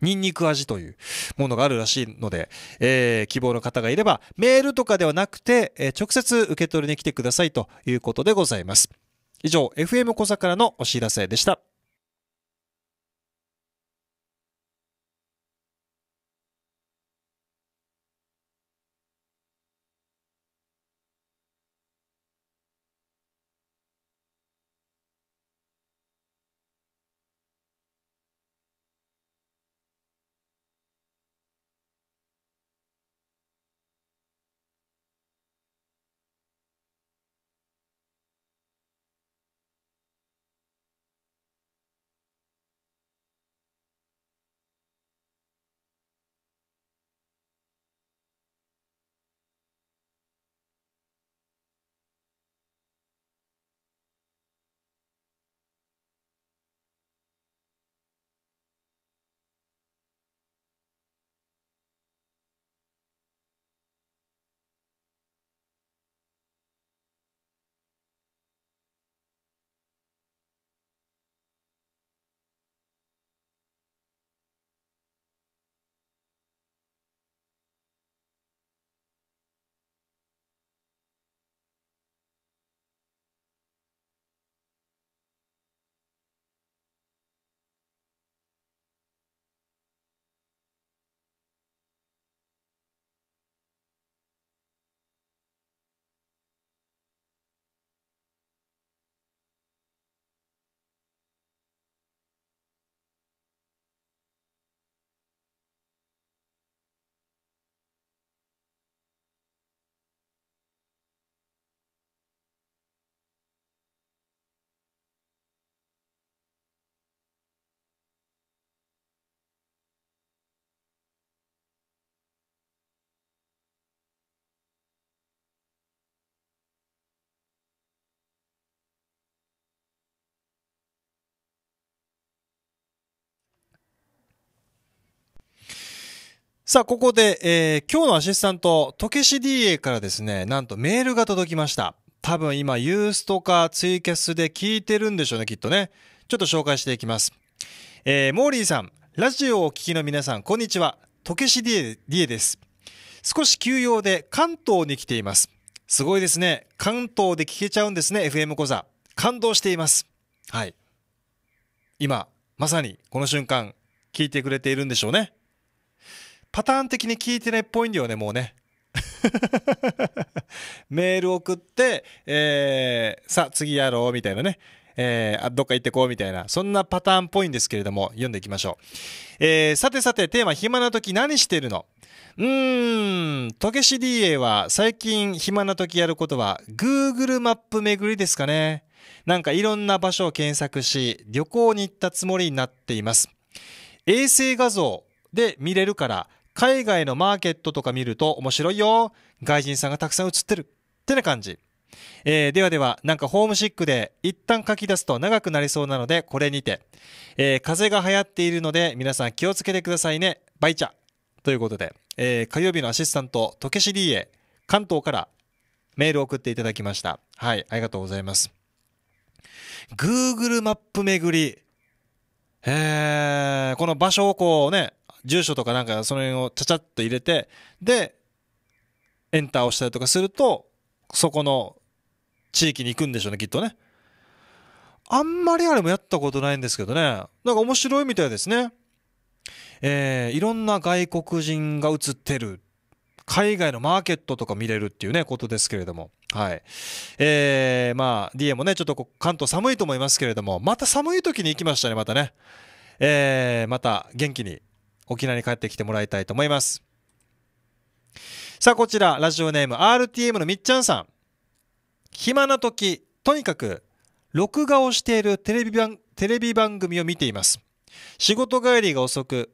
ニンニク味というものがあるらしいので、えー、希望の方がいれば、メールとかではなくて、えー、直接受け取りに来てくださいということでございます。以上、FM 小坂からのお知らせでした。さあ、ここで、えー、今日のアシスタント、トケシ DA からですね、なんとメールが届きました。多分今、ユースとかツイキャスで聞いてるんでしょうね、きっとね。ちょっと紹介していきます。えー、モーリーさん、ラジオをお聞きの皆さん、こんにちは。トケシ DA, DA です。少し休養で関東に来ています。すごいですね。関東で聞けちゃうんですね、FM 講座。感動しています。はい。今、まさにこの瞬間、聞いてくれているんでしょうね。パターン的に聞いてないっぽいんだよね、もうね。メール送って、えー、さあ次やろうみたいなね、えー、どっか行ってこうみたいな、そんなパターンっぽいんですけれども、読んでいきましょう。えー、さてさて、テーマ、暇な時何してるのうーん、トゲシ DA は最近暇な時やることは Google マップ巡りですかね。なんかいろんな場所を検索し、旅行に行ったつもりになっています。衛星画像で見れるから、海外のマーケットとか見ると面白いよ。外人さんがたくさん映ってる。ってな感じ。えー、ではでは、なんかホームシックで一旦書き出すと長くなりそうなので、これにて。えー、風が流行っているので、皆さん気をつけてくださいね。バイチャということで、えー、火曜日のアシスタント、とけし D へ、関東からメールを送っていただきました。はい、ありがとうございます。Google マップ巡り。えー、この場所をこうね、住所とかなんかその辺をちゃちゃっと入れて、で、エンターをしたりとかすると、そこの地域に行くんでしょうね、きっとね。あんまりあれもやったことないんですけどね。なんか面白いみたいですね。えー、いろんな外国人が映ってる。海外のマーケットとか見れるっていうね、ことですけれども。はい。えー、まあ、DA もね、ちょっと関東寒いと思いますけれども、また寒い時に行きましたね、またね。えー、また元気に沖縄に帰ってきてもらいたいと思います。さあ、こちら、ラジオネーム RTM のみっちゃんさん。暇な時、とにかく、録画をしているテレビ番テレビ番組を見ています。仕事帰りが遅く、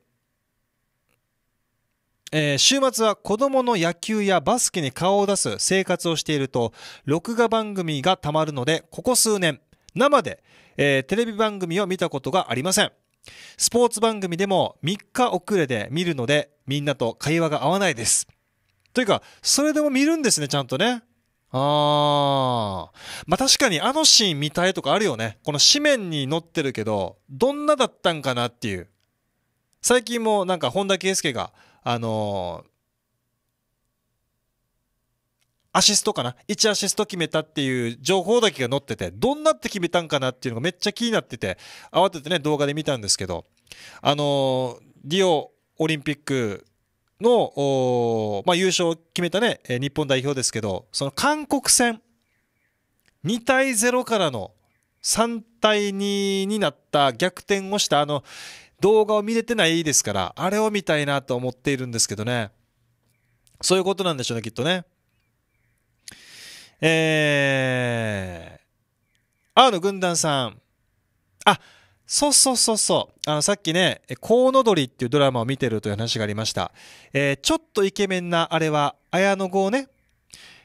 えー、週末は子供の野球やバスケに顔を出す生活をしていると、録画番組がたまるので、ここ数年、生で、えー、テレビ番組を見たことがありません。スポーツ番組でも3日遅れで見るので、みんなと会話が合わないです。というか、それでも見るんですね、ちゃんとね。あまあ、確かにあのシーン見たいとかあるよね。この紙面に載ってるけど、どんなだったんかなっていう。最近もなんか本田圭佑が、あのアシストかな ?1 アシスト決めたっていう情報だけが載ってて、どんなって決めたんかなっていうのがめっちゃ気になってて、慌ててね、動画で見たんですけど、あのリオオリンピックの、まあ、優勝を決めたね、日本代表ですけど、その韓国戦、2対0からの3対2になった逆転をしたあの動画を見れてないですから、あれを見たいなと思っているんですけどね。そういうことなんでしょうね、きっとね。えー、青の軍団さん。あ、そうそうそうそう。あの、さっきね、コウノドリっていうドラマを見てるという話がありました。えー、ちょっとイケメンな、あれは、綾野剛ね。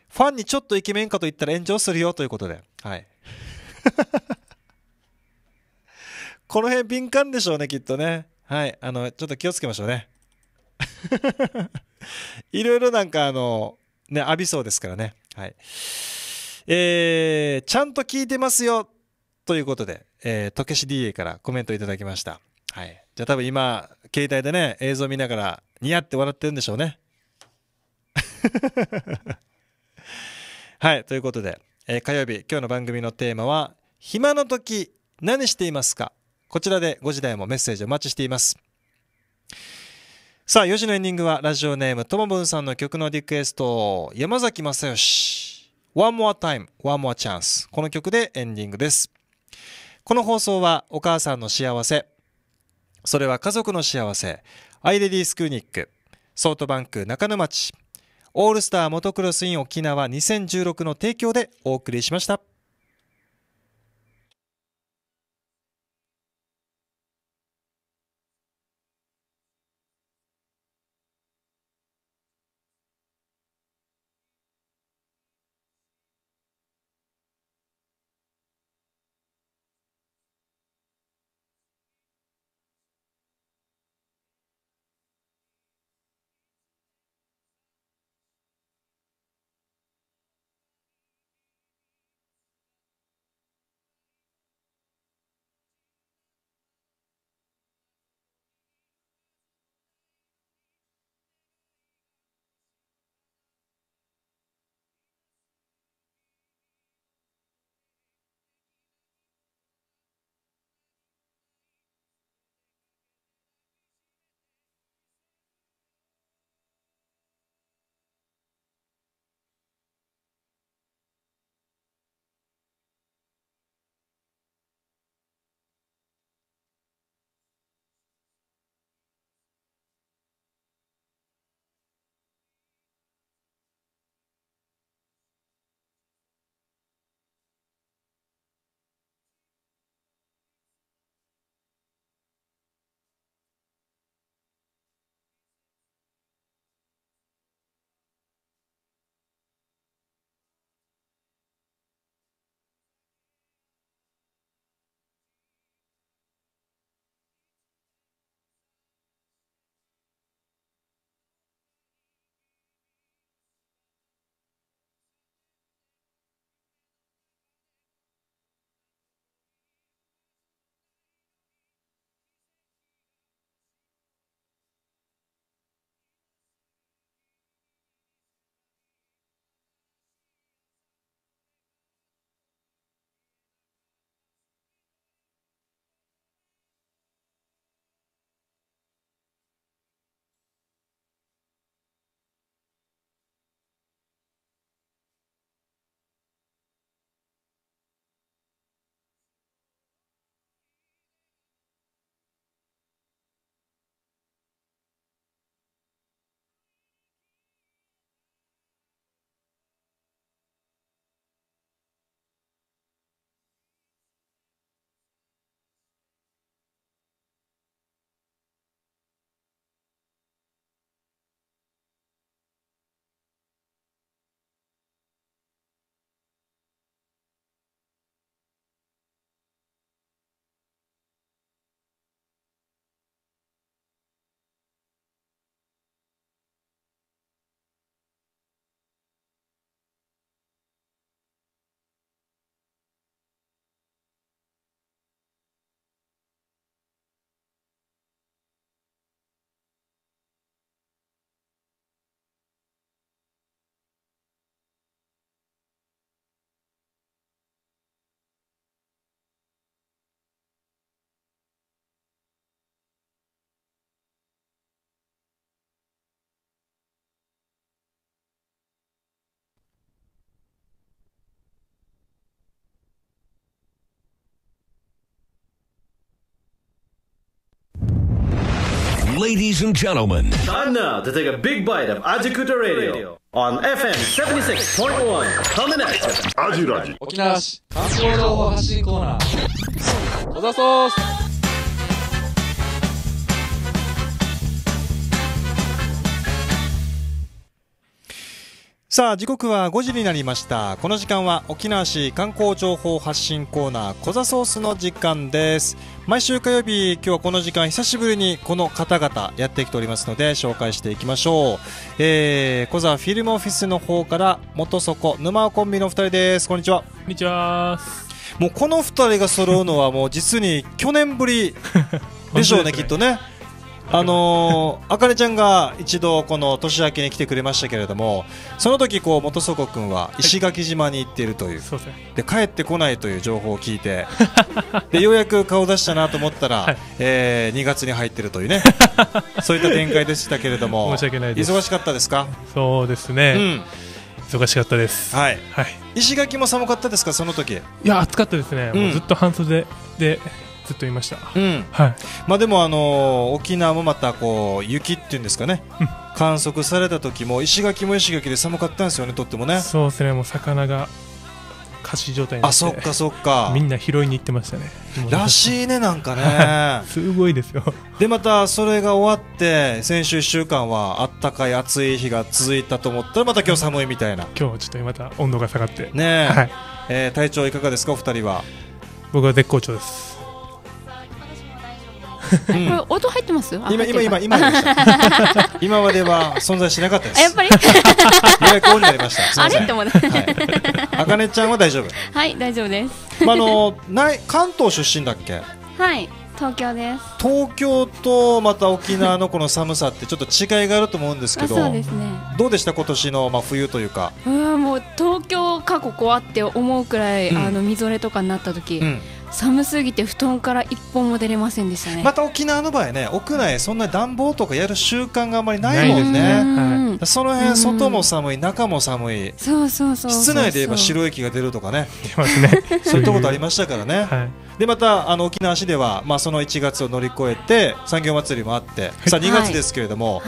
ファンにちょっとイケメンかと言ったら炎上するよということで。はい。この辺敏感でしょうね、きっとね。はい。あの、ちょっと気をつけましょうね。いろいろなんかあの、ね、浴びそうですからね。はい。えー、ちゃんと聞いてますよということで、えー、とけし DA からコメントいただきました。はい。じゃあ多分今、携帯でね、映像見ながら、ニヤって笑ってるんでしょうね。はい、ということで、えー、火曜日、今日の番組のテーマは、暇の時、何していますかこちらで5時台もメッセージお待ちしています。さあ、4時のエンディングは、ラジオネーム、ともぶんさんの曲のリクエスト、山崎正義、One More Time, One More Chance。この曲でエンディングです。この放送は、お母さんの幸せ、それは家族の幸せ、アイレディスクーニック、ソートバンク中野町、オールスターモトクロスイン沖縄2016の提供でお送りしました。Ladies and gentlemen, time now to take a big bite of Ajikuta Radio on FM 76.1. Coming up, Ajuraji. 沖縄市観光情報発信コーナー。小沢ソースさあ時刻は5時になりましたこの時間は沖縄市観光情報発信コーナーコザソースの時間です毎週火曜日今日はこの時間久しぶりにこの方々やってきておりますので紹介していきましょう、えー、コザフィルムオフィスの方から元底沼尾コンビの2人ですこんにちはこんにちはもうこの2人が揃うのはもう実に去年ぶりでしょうね ね、きっとねあのあかねちゃんが一度この年明けに来てくれましたけれどもその時こう元祖子君は石垣島に行っているという、はい、で帰ってこないという情報を聞いて でようやく顔出したなと思ったら、はい、えー、2月に入っているというね そういった展開でしたけれども忙しかったですかそうですね、うん忙しかったです、はい、はい、石垣も寒かったですか、その時いや暑かったですね、うん、もうずっと半袖でずっといました、うんはいまあ、でも、あのー、沖縄もまたこう雪っていうんですかね、うん、観測された時も石垣も石垣で寒かったんですよね、とってもね。そうですねもう魚が歌詞状態あそっかそっかみんな拾いに行ってましたねらしいねなんかね、すごいですよでまたそれが終わって先週1週間はあったかい暑い日が続いたと思ったらまた今日寒いみたいな今日ちょっとまた温度が下がってねえ、はい、えー、体調いかがですかお二人は僕は絶好調ですこれ音入ってます？今今今今 今までは存在しなかったです。やっぱり。予約になりました。あれって思っあかねちゃんは大丈夫。はい大丈夫です。まあのない関東出身だっけ？はい。東京です東京とまた沖縄のこの寒さってちょっと違いがあると思うんですけどそうですねどうでした今年のまあ冬というかうんもう東京過去怖って思うくらい、あのみぞれとかになった時、寒すぎて布団から一本も出れませんでしたねまた沖縄の場合ね屋内そんな暖房とかやる習慣があんまりないもんね、はその辺外も寒い中も寒いそうそうそう室内で言えば白い液が出るとかね出ますね そういったことありましたからね、はい、でまたあの沖縄市ではまあその1月を乗り越えて産業祭りもあって、さあ2月ですけれども、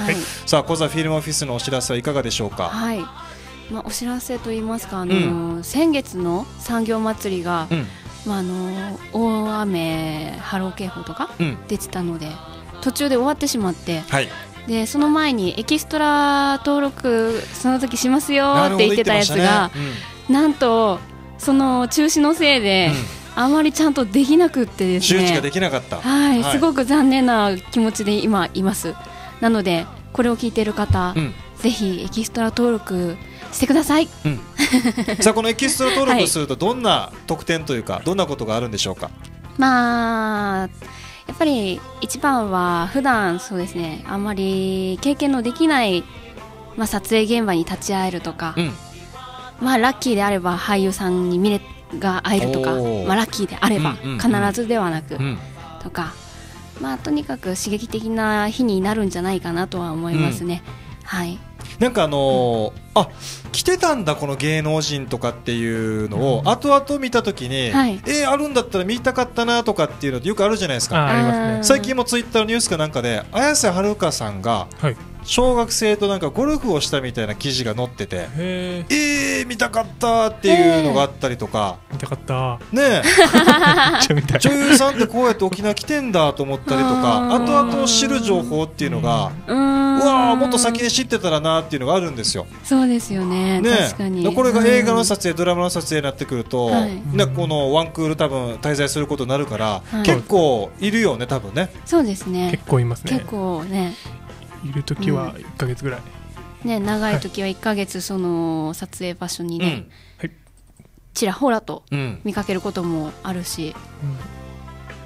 さあコ座フィルムオフィスのお知らせはいかがでしょうかはいまあお知らせと言いますかあのうん、先月の産業祭りが、うんまあ、あの大雨波浪警報とか出てたので、うん、途中で終わってしまって、はい、でその前にエキストラ登録その時しますよって言ってたやつが、ねうん、なんとその中止のせいで、うん、あまりちゃんとできなくってですね周知ができなかった、はい、はい、すごく残念な気持ちで今いますなのでこれを聞いている方、ぜひエキストラ登録してください、うん、さあこのエキストラ登録するとどんな特典というか、はい、どんなことがあるんでしょうかまあやっぱり一番は普段そうですねあんまり経験のできない、まあ、撮影現場に立ち会えるとか、うん、まあラッキーであれば俳優さんに見れが会えるとか、まあ、ラッキーであれば必ずではなく、とか、まあ、とにかく刺激的な日になるんじゃないかなとは思いますね。うん、はいなんかあのー、あ来てたんだこの芸能人とかっていうのを後々見たときに、はい、えー、あるんだったら見たかったなとかっていうのってよくあるじゃないですか。ああすね、最近もツイッターのニュースかなんかで綾瀬はるかさんが、はい小学生となんかゴルフをしたみたいな記事が載っててえー、見たかったっていうのがあったりとか見たかったね女優さんってこうやって沖縄来てんだと思ったりとか後々知る情報っていうのがうわもっと先に知ってたらなっていうのがあるんですよそうですよねねこれが映画の撮影ドラマの撮影になってくると、はい、このワンクール多分滞在することになるから、はい、結構いるよね多分ねそうですね結構いますね結構ねいる時は1か月ぐらい、うん、ね、長い時は1か月その撮影場所にね、はいうんはい、ちらほらと見かけることもあるし、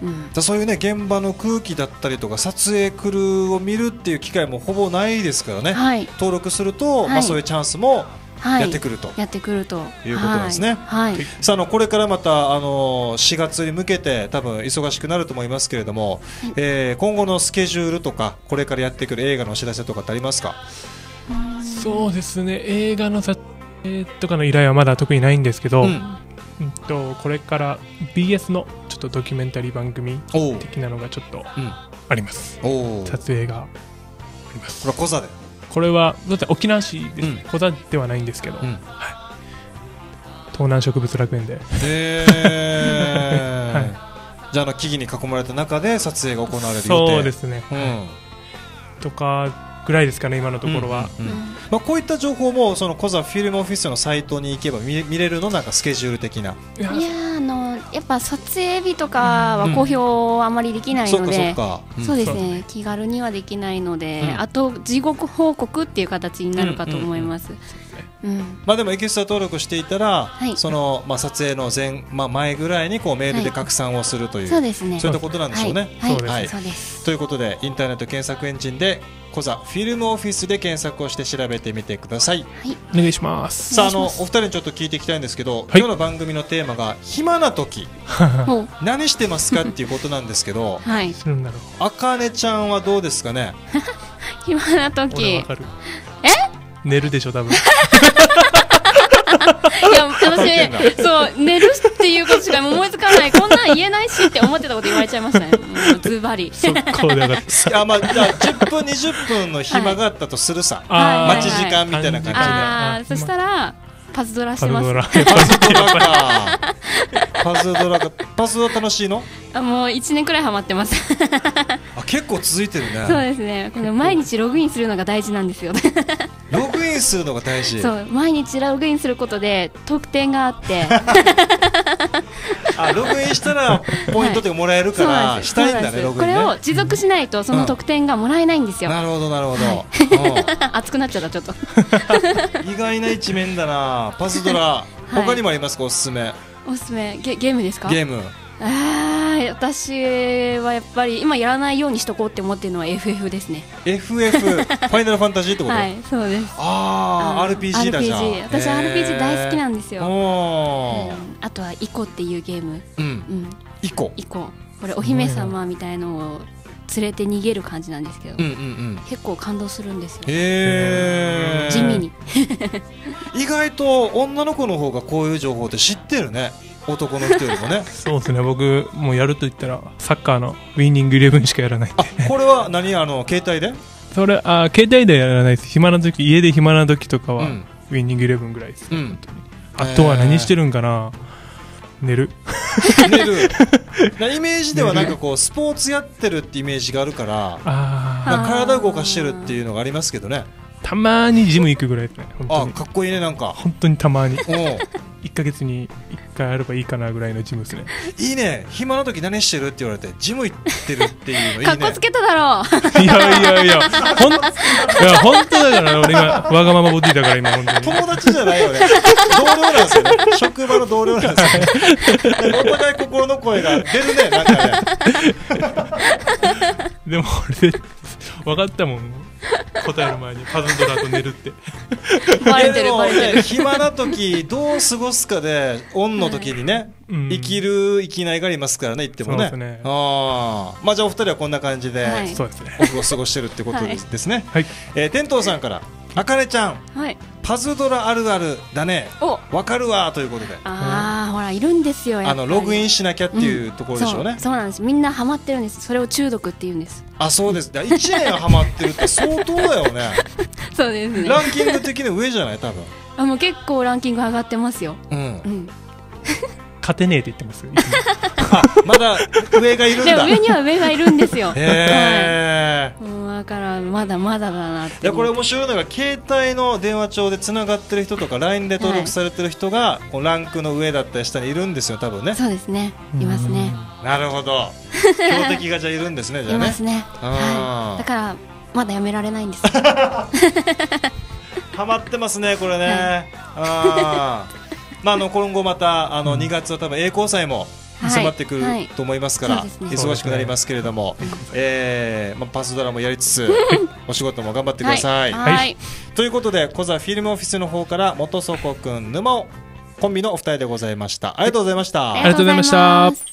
うん、うん、そういうね現場の空気だったりとか撮影クルーを見るっていう機会もほぼないですからね、はい、登録すると、まあ、そういうチャンスもやってくると、はい、やってくるということなんですね。はい、さあのこれからまたあの4月に向けて多分忙しくなると思いますけれども、はい、えー、今後のスケジュールとかこれからやってくる映画のお知らせとかってありますか？そうですね映画の撮影とかの依頼はまだ特にないんですけど、うん、うん、とこれから BS のちょっとドキュメンタリー番組的なのがちょっとあります。撮影があります。これコザで。これはだって沖縄市ですね、小、田、ではないんですけど、うん、はい、東南植物楽園で、えー はい、じゃあの木々に囲まれた中で撮影が行われる予そうですね、うん、とかぐらいですかね、今のところは。まあ、こういった情報もそのコザフィルムオフィスのサイトに行けば見見れるのなんかスケジュール的な。いやあのやっぱ撮影日とかは公表あまりできないので、そうですね、気軽にはできないので、あと地獄報告っていう形になるかと思います。まあでもエキストラ登録していたら、そのまあ撮影の前まあ前ぐらいにこうメールで拡散をするという、そうですね。そういったことなんでしょうね。はい、はい、そうです。ということでインターネット検索エンジンでコザフィルムオフィスで検索をして調べてみてください。はい、お願いします。さああのお二人にちょっと聞いていきたいんですけど、はい、今日の番組のテーマが暇な時 何してますかっていうことなんですけど、はい。あかねちゃんはどうですかね。暇な時。え？寝るでしょ多分。やみそう寝るっていうことしか思いつかないこんなん言えないしって思ってたこと言われちゃいましたねズバリ あまあ10分20分の暇があったとするさ、はい、待ち時間みたいな感じで、そしたらパズドラしてます。パズドラ。パズドラがパズドラ楽しいのあもう一年くらいハマってますあ結構続いてるねそうですねこの毎日ログインするのが大事なんですよログインするのが大事そう毎日ログインすることで特典があってあログインしたらポイントでもらえるから、はい、したいんだね、ログイね、これを持続しないとその特典がもらえないんですよ、うん、なるほどなるほど、はい、熱くなっちゃったちょっと 意外な一面だなパズドラ、はい、他にもありますかおすすめおすすめゲゲームですかゲームあー私はやっぱり今やらないようにしとこうって思ってるのは FF ですね FF ファイナルファンタジーってことはいそうですああ RPG だじゃん RPG 私 RPG 大好きなんですよ、うん、あとは「イコ」っていうゲームうん、うん、イコイコこれお姫様みたいのを連れて逃げる感じなんですけど、うんうんうん、結構感動するんですよ、え地味に 意外と女の子の方がこういう情報って知ってるね男の人よりもね そうですね僕もうやると言ったらサッカーのウィニングイレブンしかやらないこれは何あの携帯でそれあ携帯でやらないです暇な時家で暇な時とかは、うん、ウィニングイレブンぐらいですね、うん、あとは何してるんかな、えー寝る寝るイメージではなんかこうスポーツやってるってイメージがあるからあ体動かしてるっていうのがありますけどねたまにジム行くぐらいですねあかっこいいねなんか本当にたまに1か月に1回あればいいかなぐらいのジムですねいいね暇な時何してるって言われてジム行ってるっていうのいいねかっこつけただろういやいやいやほんいや本当だから俺がわがままボディだから今本当に友達じゃないよね同僚なんですよね職場の同僚なんですよねお互い心の声が出るねなんかねでも俺分かったもん答える前にパズドラと寝るってバレてるバレてる、ね、暇な時どう過ごすかでオンの時にね、うん、生きる生きないがありますからね言ってもね、ね、あまあじゃあお二人はこんな感じで、はい、お過ごしてるってことですね、はい、えー、トウさんからあかねちゃん、はいパズドラあるあるだねわかるわということでああ、ほらいるんですよあのログインしなきゃっていうところでしょうね、うん、そうなんですみんなハマってるんですそれを中毒って言うんですあそうです1年ハマってるって相当だよね そうですねランキング的に上じゃない多分あもう結構ランキング上がってますようん、うん勝てねえって言ってます まだ上がいるんだ上には上がいるんですよ へえ、はい、だからまだまだだなっていやこれ面白いのが携帯の電話帳でつながってる人とかラインで登録されてる人が、こうランクの上だったり下にいるんですよ多分ねそうですねいますねなるほど強敵 がじゃいるんですねじゃねいますね、はい、だからまだやめられないんですハマってますねこれね、ああまあ、あの今後またあの2月は多分栄光祭も迫ってくると思いますから、はいはい忙しくなりますけれども、ねえーまあ、パスドラもやりつつ お仕事も頑張ってください。はい、はい、ということでコザフィルムオフィスの方から元祖国沼コンビのお二人でございましたありがとうございました。ありがとうございました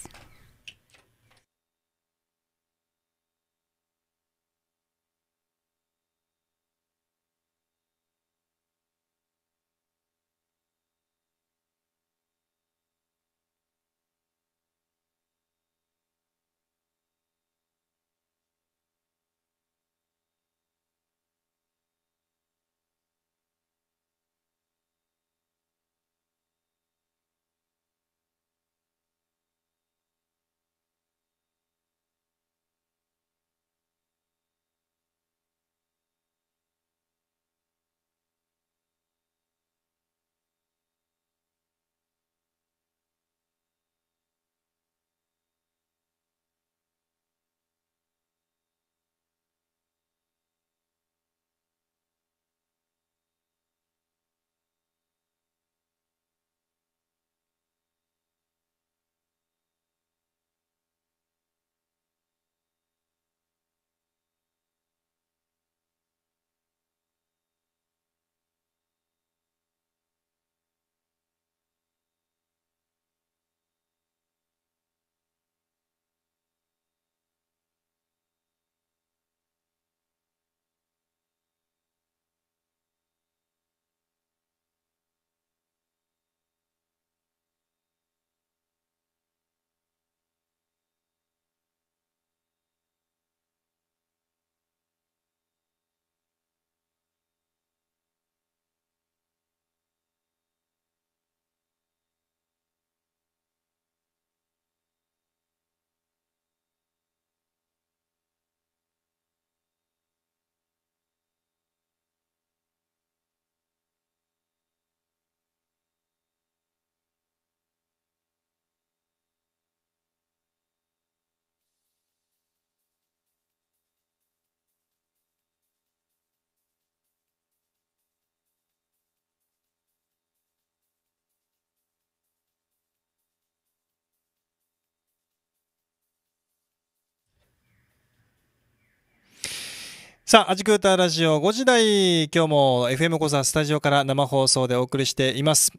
さあ、アジクーターラジオ5時台、今日も FM 小座スタジオから生放送でお送りしています。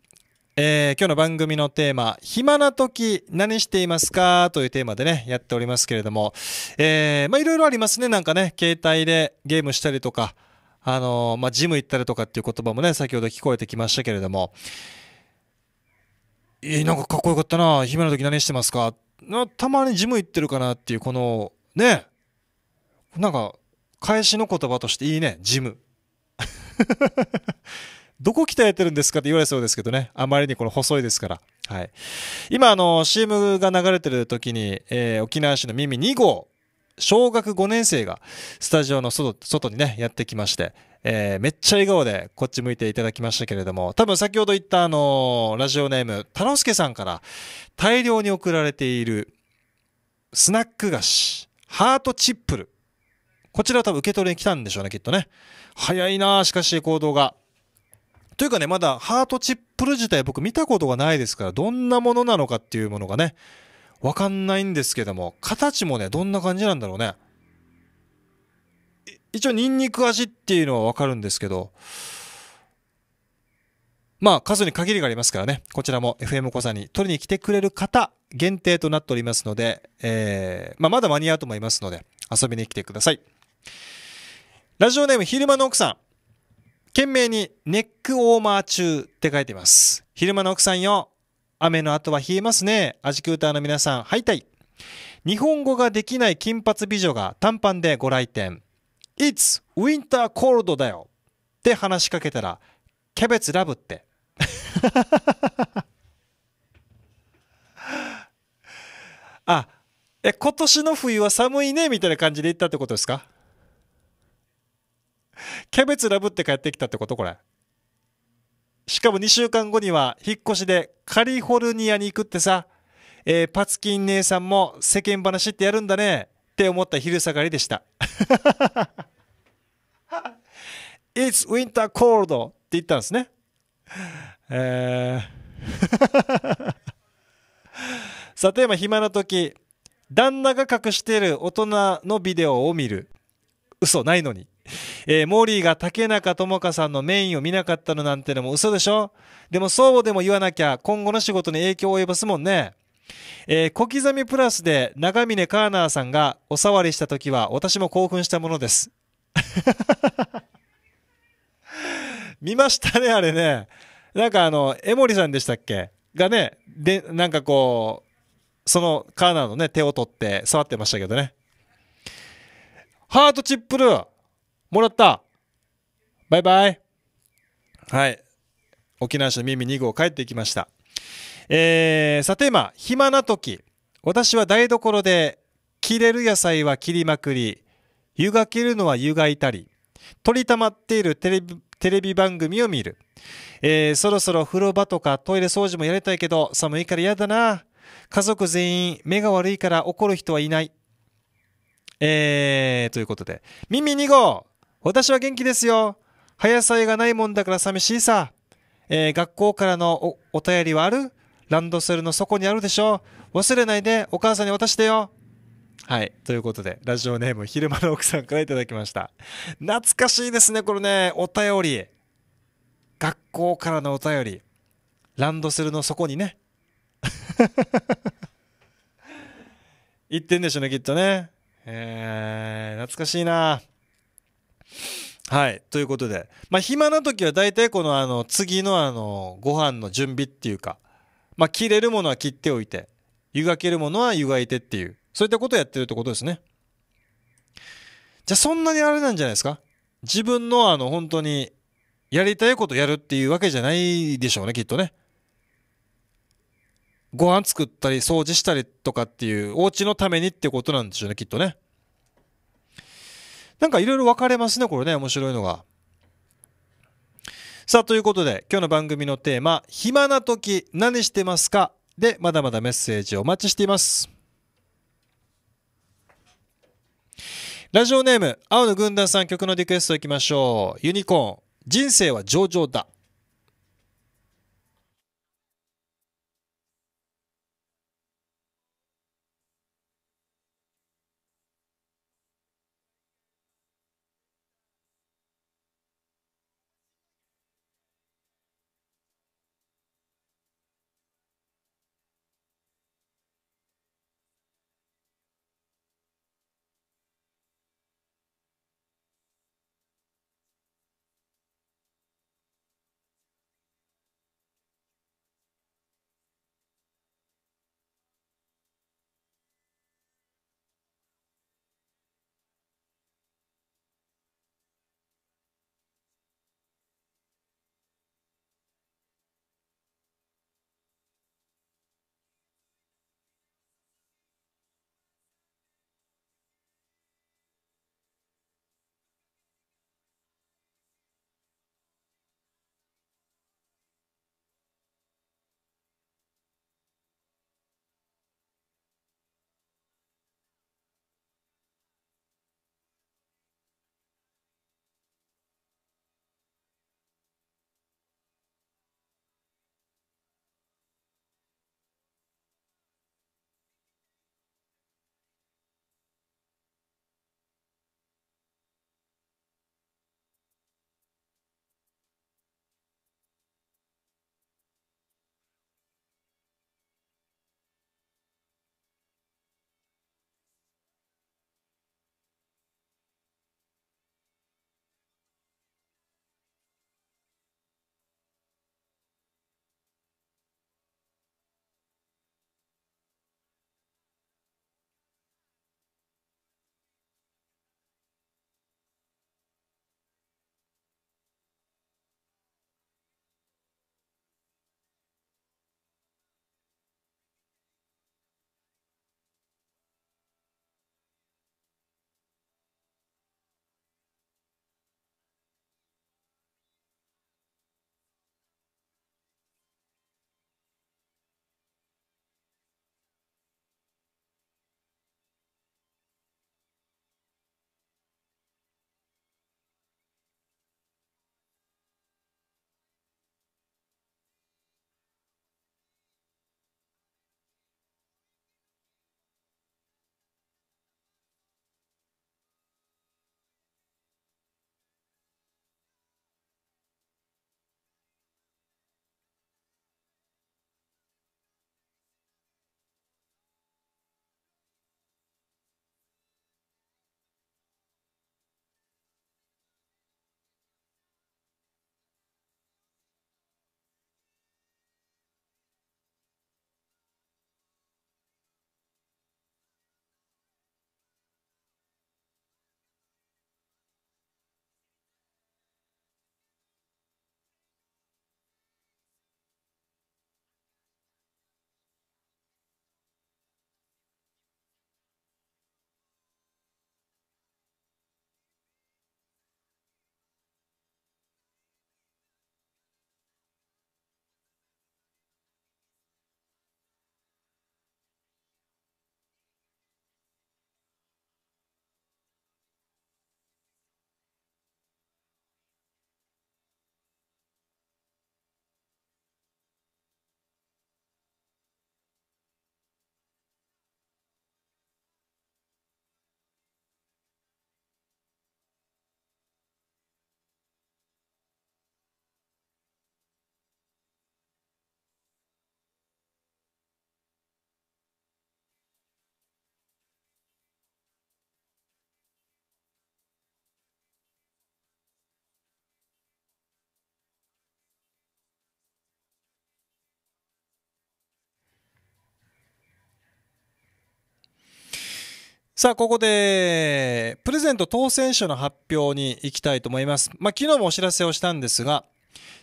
えー、今日の番組のテーマ、暇な時何していますかというテーマでね、やっておりますけれども、えー、まあいろいろありますね、なんかね、携帯でゲームしたりとか、あのー、まあジム行ったりとかっていう言葉もね、先ほど聞こえてきましたけれども、えー、なんかかっこよかったな、暇な時何してますかたまにジム行ってるかなっていう、この、ね、なんか、返しの言葉としていいね、ジム。どこ鍛えてるんですかって言われそうですけどね。あまりにこの細いですから。はい。今、あの、CM が流れてる時に、えー、沖縄市の耳2号、小学5年生が、スタジオの外、外にね、やってきまして、えー、めっちゃ笑顔でこっち向いていただきましたけれども、多分先ほど言ったあのー、ラジオネーム、たのすけさんから大量に送られているスナック菓子、ハートチップル。こちらは多分受け取りに来たんでしょうね、きっとね。早いなしかし行動が。というかね、まだハートチップル自体僕見たことがないですから、どんなものなのかっていうものがね、わかんないんですけども、形もね、どんな感じなんだろうね。一応、ニンニク味っていうのはわかるんですけど、まあ、数に限りがありますからね、こちらも FM 小さんに取りに来てくれる方限定となっておりますので、えー、まあ、まだ間に合うと思いますので、遊びに来てください。ラジオネーム昼間の奥さん。懸命にネックウォーマー中って書いてます。昼間の奥さんよ。雨の後は冷えますね。アジクーターの皆さん、はいたい日本語ができない金髪美女が短パンでご来店。It's winter cold だよ。って話しかけたら、キャベツラブって。あ、え、今年の冬は寒いね、みたいな感じで言ったってことですかキャベツラブって帰ってきたってことこれ。しかも2週間後には引っ越しでカリフォルニアに行くってさ、えー、パツキン姉さんも世間話ってやるんだねって思った昼下がりでした。It's winter cold って言ったんですね。えー さて、今暇な時、旦那が隠している大人のビデオを見る。嘘ないのに。えー、モーリーが竹中智香さんのメインを見なかったのなんてのも嘘でしょでもそうでも言わなきゃ今後の仕事に影響を及ぼすもんね。えー、小刻みプラスで長峰カーナーさんがおさわりした時は私も興奮したものです。見ましたね、あれね。なんかあの、江守さんでしたっけがね、で、なんかこう、そのカーナーのね、手を取って触ってましたけどね。ハートチップルもらったバイバイはい沖縄市のミミ2号帰ってきましたえー、さて今暇な時私は台所で切れる野菜は切りまくり湯がけるのは湯がいたり取りたまっているテレビテレビ番組を見る、えー、そろそろ風呂場とかトイレ掃除もやりたいけど寒いから嫌だな家族全員目が悪いから怒る人はいないえー、ということで、ミミ2号私は元気ですよ。葉野菜がないもんだから寂しいさ。えー、学校からのおお便りはあるランドセルの底にあるでしょ忘れないでお母さんに渡してよ。はい。ということで、ラジオネーム、昼間の奥さんからいただきました。懐かしいですね、これね。お便り。学校からのお便り。ランドセルの底にね。言ってんでしょうね、きっとね。えー、懐かしいな。はい。ということで。まあ、暇な時は大体このあの、次のあの、ご飯の準備っていうか、まあ、切れるものは切っておいて、湯がけるものは湯がいてっていう、そういったことをやってるってことですね。じゃあそんなにあれなんじゃないですか自分のあの、本当に、やりたいことやるっていうわけじゃないでしょうね、きっとね。ご飯作ったり、掃除したりとかっていう、お家のためにってことなんでしょうね、きっとね。なんかいろいろ分かれますね、これね、面白いのが。さあ、ということで、今日の番組のテーマ、暇な時何してますかで、まだまだメッセージお待ちしています。ラジオネーム、青の軍団さん曲のリクエストいきましょう。ユニコーン、人生は上々だ。さあ、ここで、プレゼント当選者の発表に行きたいと思います。まあ、昨日もお知らせをしたんですが、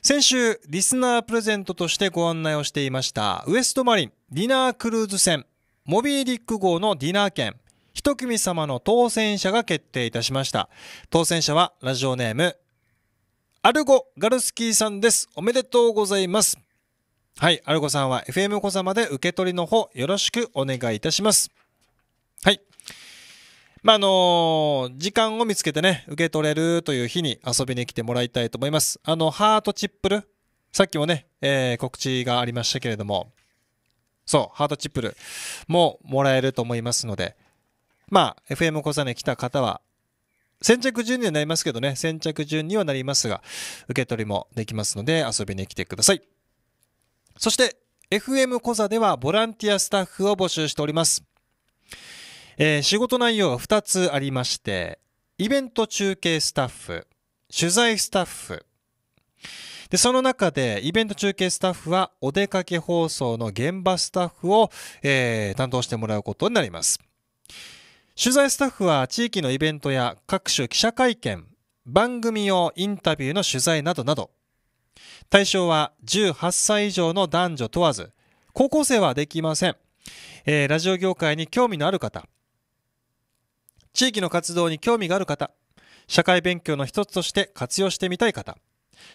先週、リスナープレゼントとしてご案内をしていました、ウエストマリンディナークルーズ船、モビーリック号のディナー券、一組様の当選者が決定いたしました。当選者は、ラジオネーム、アルゴ・ガルスキーさんです。おめでとうございます。はい、アルゴさんは FM 小様で受け取りの方、よろしくお願いいたします。まあ、の時間を見つけてね、受け取れるという日に遊びに来てもらいたいと思います。あの、ハートチップル。さっきもね、えー、告知がありましたけれども、そう、ハートチップルももらえると思いますので、まあ、FM 小に来た方は、先着順にはなりますけどね、先着順にはなりますが、受け取りもできますので遊びに来てください。そして、FM 小座ではボランティアスタッフを募集しております。えー、仕事内容が2つありまして、イベント中継スタッフ、取材スタッフ。で、その中で、イベント中継スタッフは、お出かけ放送の現場スタッフを、えー、担当してもらうことになります。取材スタッフは、地域のイベントや各種記者会見、番組用インタビューの取材などなど、対象は18歳以上の男女問わず、高校生はできません。えー、ラジオ業界に興味のある方、地域の活動に興味がある方、社会勉強の一つとして活用してみたい方、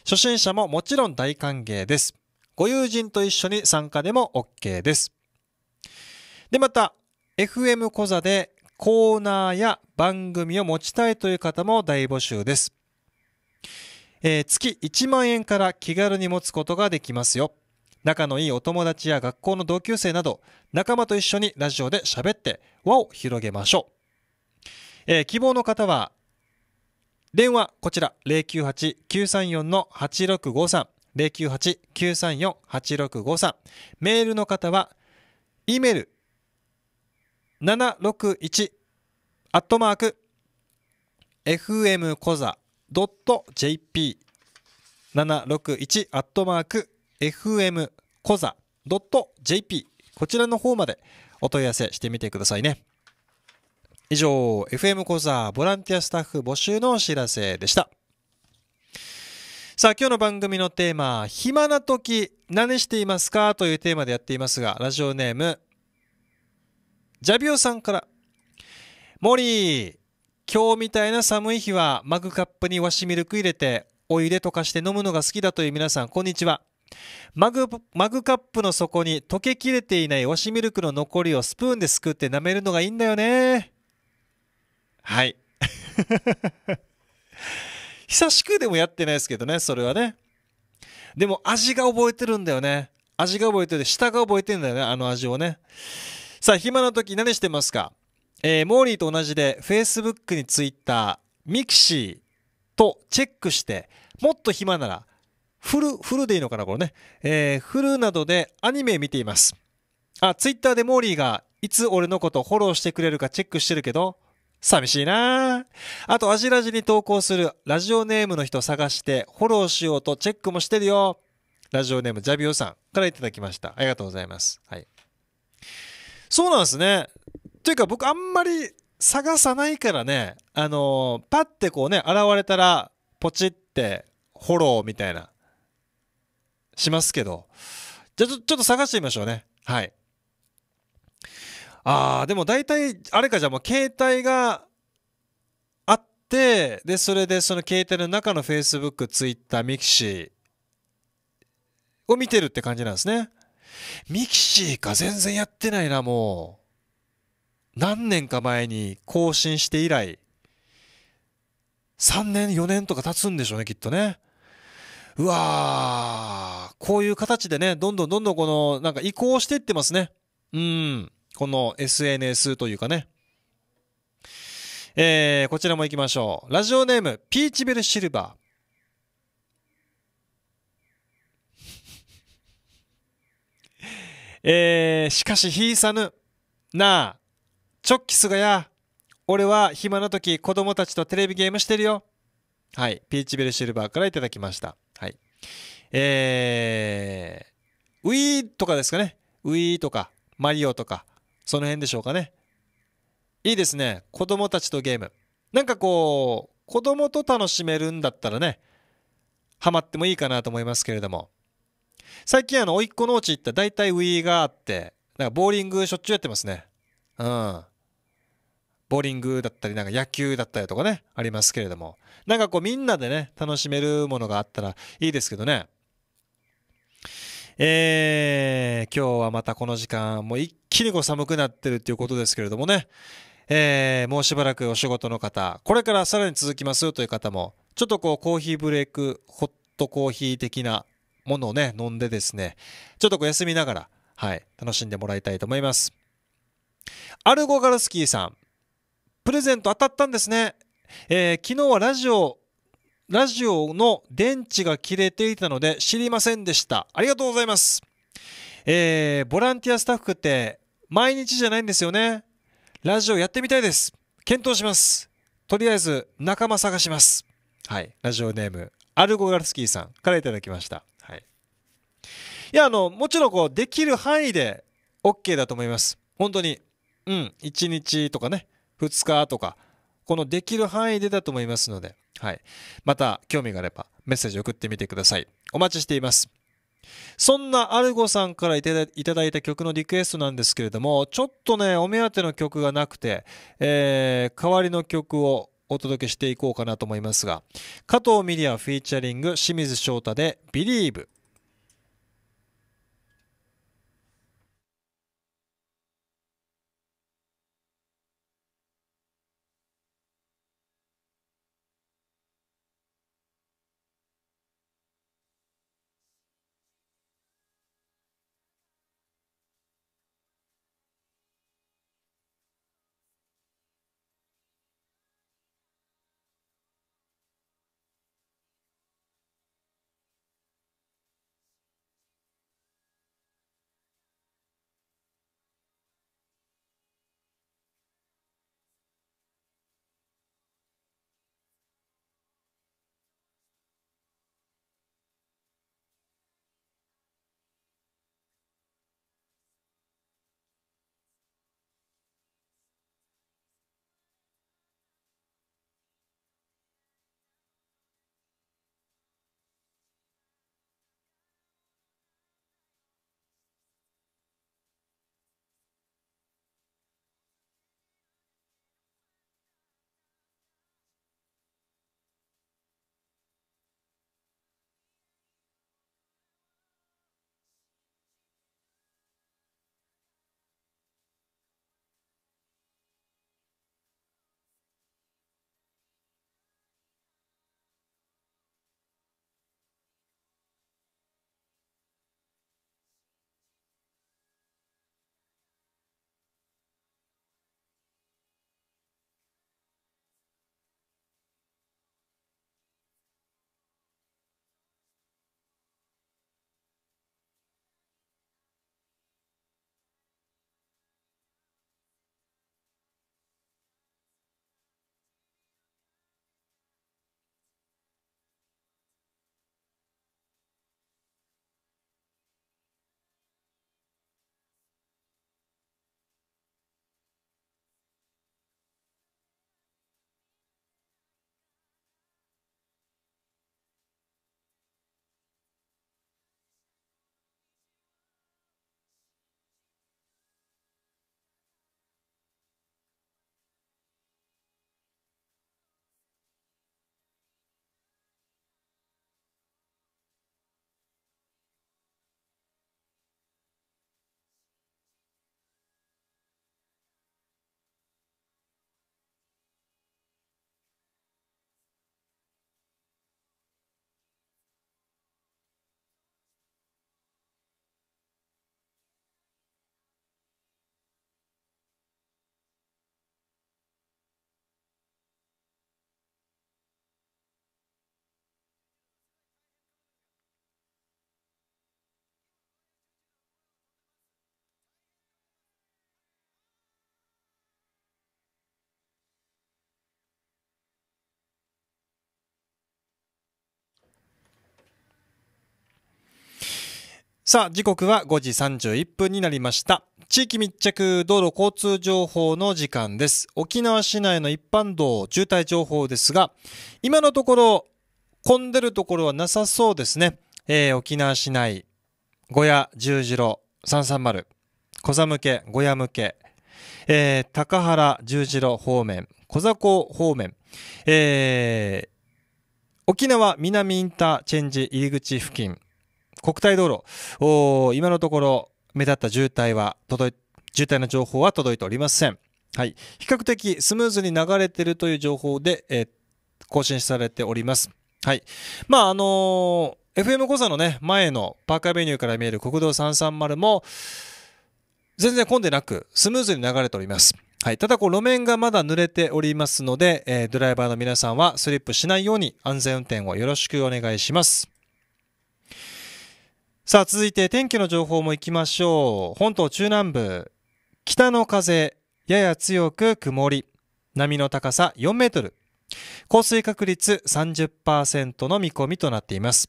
初心者ももちろん大歓迎です。ご友人と一緒に参加でも OK です。で、また、FM コ座でコーナーや番組を持ちたいという方も大募集です。えー、月1万円から気軽に持つことができますよ。仲のいいお友達や学校の同級生など、仲間と一緒にラジオで喋って輪を広げましょう。えー、希望の方は、電話、こちら、098-934-8653、098-934-8653、メールの方は、E メール、761、アットマーク、fm コザ .jp、761、アットマーク、fm コザ .jp、こちらの方までお問い合わせしてみてくださいね。以上、FM 講座ボランティアスタッフ募集のお知らせでした。さあ、今日の番組のテーマ、暇な時何していますかというテーマでやっていますが、ラジオネーム、ジャビオさんから、モリー、今日みたいな寒い日はマグカップに和紙ミルク入れて、お湯で溶かして飲むのが好きだという皆さん、こんにちは。マグマグカップの底に溶けきれていない和紙ミルクの残りをスプーンですくって舐めるのがいいんだよね。はい 久しくでもやってないですけどねそれはねでも味が覚えてるんだよね味が覚えてて舌が覚えてるんだよねあの味をねさあ暇な時何してますかえー、モーリーと同じで Facebook に Twitter ミキシーとチェックしてもっと暇ならフルフルでいいのかなこれね、えー、フルなどでアニメ見ていますあ Twitter でモーリーがいつ俺のことフォローしてくれるかチェックしてるけど寂しいなあと、アジラジに投稿するラジオネームの人探して、フォローしようとチェックもしてるよ。ラジオネーム、ジャビオさんからいただきました。ありがとうございます。はい。そうなんですね。というか、僕、あんまり探さないからね、あのー、パッてこうね、現れたら、ポチってフォローみたいな、しますけど、じゃあちょっと探してみましょうね。はい。ああ、でも大体、あれか、じゃあもう携帯があって、で、それでその携帯の中の Facebook、Twitter、Mixi を見てるって感じなんですね。m i x i か、全然やってないな、もう。何年か前に更新して以来、3年、4年とか経つんでしょうね、きっとね。うわー、こういう形でね、どんどんどんどんこの、なんか移行していってますね。うん。この SNS というかね。えー、こちらも行きましょう。ラジオネーム、ピーチベルシルバー。えー、しかし、ひいさぬ。なあ、チョッキスがや。俺は暇な時、子供たちとテレビゲームしてるよ。はい。ピーチベルシルバーからいただきました。はい。えー、ウィーとかですかね。ウィーとか、マリオとか、その辺でしょうかね。いいですね。子供たちとゲーム。なんかこう、子供と楽しめるんだったらね、ハマってもいいかなと思いますけれども。最近あの、甥っ子のおうち行ったら大体ウィーがあって、なんかボーリングしょっちゅうやってますね。うん。ボーリングだったり、なんか野球だったりとかね、ありますけれども。なんかこうみんなでね、楽しめるものがあったらいいですけどね。えー、今日はまたこの時間、もう一気にこう寒くなってるっていうことですけれどもね、えー、もうしばらくお仕事の方、これからさらに続きますよという方も、ちょっとこうコーヒーブレイク、ホットコーヒー的なものをね、飲んでですね、ちょっとこう休みながら、はい、楽しんでもらいたいと思います。アルゴガルスキーさん、プレゼント当たったんですね。えー、昨日はラジオラジオの電池が切れていたので知りませんでした。ありがとうございます。えー、ボランティアスタッフって毎日じゃないんですよね。ラジオやってみたいです。検討します。とりあえず仲間探します。はい。ラジオネーム、アルゴガルスキーさんからいただきました。はい。いや、あの、もちろんこう、できる範囲で OK だと思います。本当に。うん。1日とかね、2日とか、このできる範囲でだと思いますので、はい。また、興味があればメッセージ送ってみてください。お待ちしています。そんなアルゴさんからいただいた曲のリクエストなんですけれども、ちょっとね、お目当ての曲がなくて、えー、代わりの曲をお届けしていこうかなと思いますが、加藤ミリアフィーチャリング清水翔太で Believe。さあ、時刻は5時31分になりました。地域密着道路交通情報の時間です。沖縄市内の一般道渋滞情報ですが、今のところ混んでるところはなさそうですね。えー、沖縄市内、小屋十字路330、小座向け、小屋向け、えー、高原十字路方面、小座港方面、えー、沖縄南インターチェンジ入り口付近、国体道路、今のところ目立った渋滞は届い、渋滞の情報は届いておりません。はい。比較的スムーズに流れているという情報で、えー、更新されております。はい。まあ、あのー、FM 講座のね、前のパーカーメニューから見える国道330も、全然混んでなく、スムーズに流れております。はい。ただ、こう、路面がまだ濡れておりますので、えー、ドライバーの皆さんはスリップしないように安全運転をよろしくお願いします。さあ、続いて天気の情報も行きましょう。本島中南部、北の風、やや強く曇り、波の高さ4メートル、降水確率30%の見込みとなっています。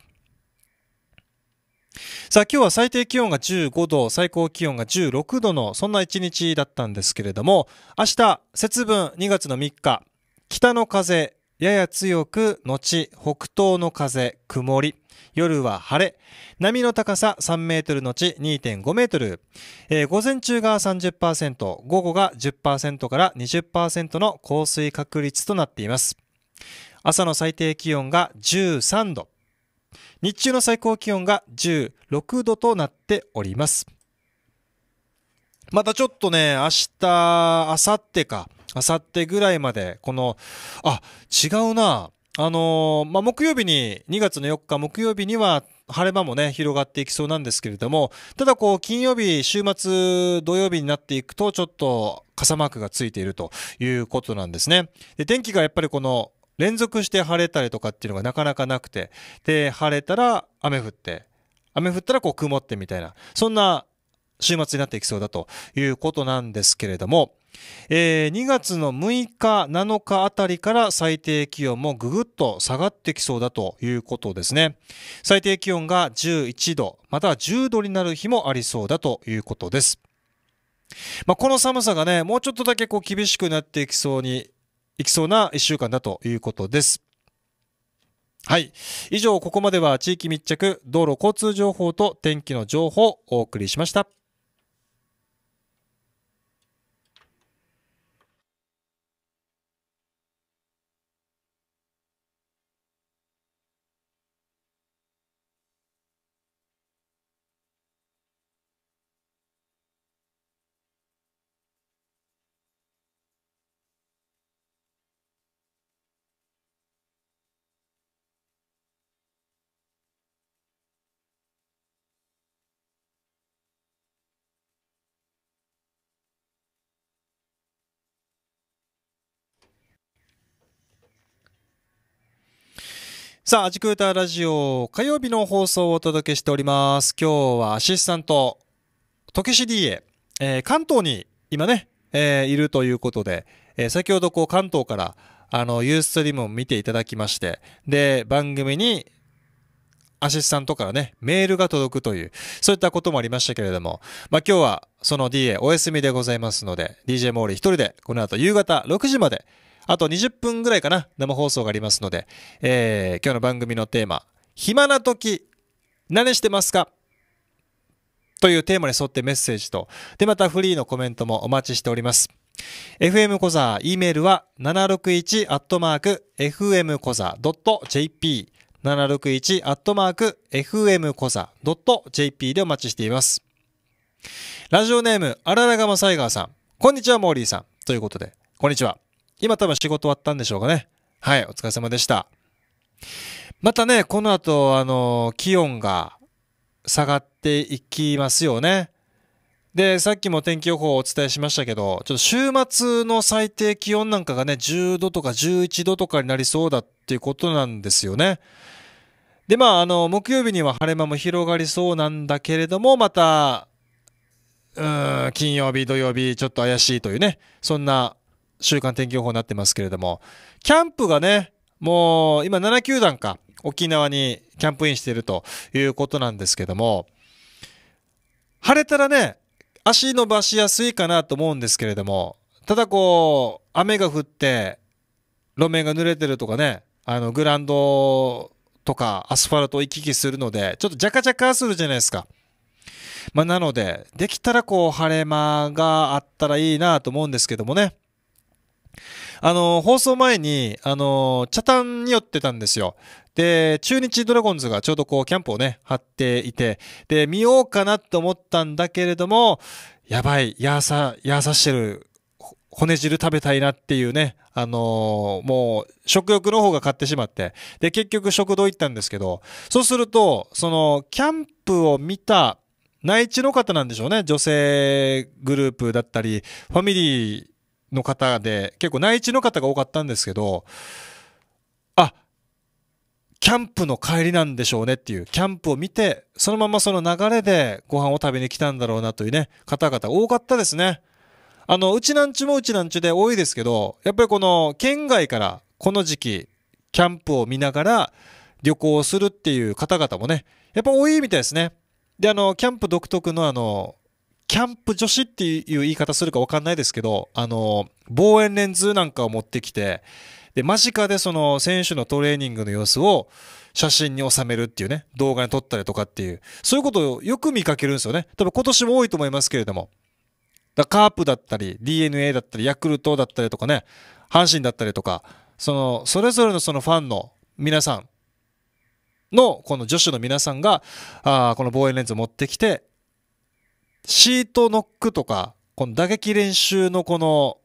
さあ今日は最低気温が15度、最高気温が16度の、そんな一日だったんですけれども、明日、節分2月の3日、北の風、やや強く、後、北東の風、曇り。夜は晴れ。波の高さ3メートル後2.5メートル。えー、午前中が30%、午後が10%から20%の降水確率となっています。朝の最低気温が13度。日中の最高気温が16度となっております。またちょっとね、明日、明後日か。あさってぐらいまで、この、あ、違うな。あのー、まあ、木曜日に、2月の4日木曜日には、晴れ間もね、広がっていきそうなんですけれども、ただこう、金曜日、週末、土曜日になっていくと、ちょっと傘マークがついているということなんですね。で、天気がやっぱりこの、連続して晴れたりとかっていうのがなかなかなくて、で、晴れたら雨降って、雨降ったらこう曇ってみたいな、そんな週末になっていきそうだということなんですけれども、えー、2月の6日、7日あたりから最低気温もぐぐっと下がってきそうだということですね。最低気温が11度、または10度になる日もありそうだということです。まあ、この寒さがね、もうちょっとだけこう厳しくなっていきそうに、いきそうな1週間だということです。はい。以上、ここまでは地域密着、道路交通情報と天気の情報をお送りしました。さあ、アジクーターラジオ、火曜日の放送をお届けしております。今日はアシスタント、時市 DA、えー、関東に今ね、えー、いるということで、えー、先ほどこう関東から、あの、ユーストリームを見ていただきまして、で、番組に、アシスタントからね、メールが届くという、そういったこともありましたけれども、まあ今日はその DA お休みでございますので、DJ モーリー一人で、この後夕方6時まで、あと20分ぐらいかな、生放送がありますので、えー、今日の番組のテーマ、暇な時、何してますかというテーマに沿ってメッセージと、で、またフリーのコメントもお待ちしております。FM コザー、E メールは761アットマーク FM コザー .jp 761アットマーク FM コザー .jp でお待ちしています。ラジオネーム、あららがまサイガーさん。こんにちは、モーリーさん。ということで、こんにちは。今多分仕事終わったんでしょうかね。はい、お疲れ様でした。またね、この後、あの、気温が下がっていきますよね。で、さっきも天気予報をお伝えしましたけど、ちょっと週末の最低気温なんかがね、10度とか11度とかになりそうだっていうことなんですよね。で、まあ、あの、木曜日には晴れ間も広がりそうなんだけれども、また、うん、金曜日、土曜日、ちょっと怪しいというね、そんな週間天気予報になってますけれども、キャンプがね、もう今7球団か、沖縄にキャンプインしているということなんですけども、晴れたらね、足伸ばしやすいかなと思うんですけれども、ただこう、雨が降って、路面が濡れてるとかね、あの、グラウンドとかアスファルトを行き来するので、ちょっとジャカジャカするじゃないですか。まあ、なので、できたらこう、晴れ間があったらいいなと思うんですけどもね。あの、放送前に、あの、チャタンに寄ってたんですよ。で、中日ドラゴンズがちょうどこう、キャンプをね、張っていて、で、見ようかなと思ったんだけれども、やばい、やーさ、やーさしてる、骨汁食べたいなっていうね、あのー、もう、食欲の方が買ってしまって、で、結局食堂行ったんですけど、そうすると、その、キャンプを見た内地の方なんでしょうね。女性グループだったり、ファミリーの方で、結構内地の方が多かったんですけど、あ、キャンプの帰りなんでしょうねっていう、キャンプを見て、そのままその流れでご飯を食べに来たんだろうなというね、方々多かったですね。あの、うちなんちもうちなんちで多いですけど、やっぱりこの県外からこの時期、キャンプを見ながら旅行をするっていう方々もね、やっぱ多いみたいですね。で、あの、キャンプ独特のあの、キャンプ女子っていう言い方するかわかんないですけど、あの、望遠レンズなんかを持ってきて、で、間近でその選手のトレーニングの様子を写真に収めるっていうね、動画に撮ったりとかっていう、そういうことをよく見かけるんですよね。多分今年も多いと思いますけれども。だカープだったり、DNA だったり、ヤクルトだったりとかね、阪神だったりとか、その、それぞれのそのファンの皆さんの、この女子の皆さんが、あこの望遠レンズを持ってきて、シートノックとか、この打撃練習のこの、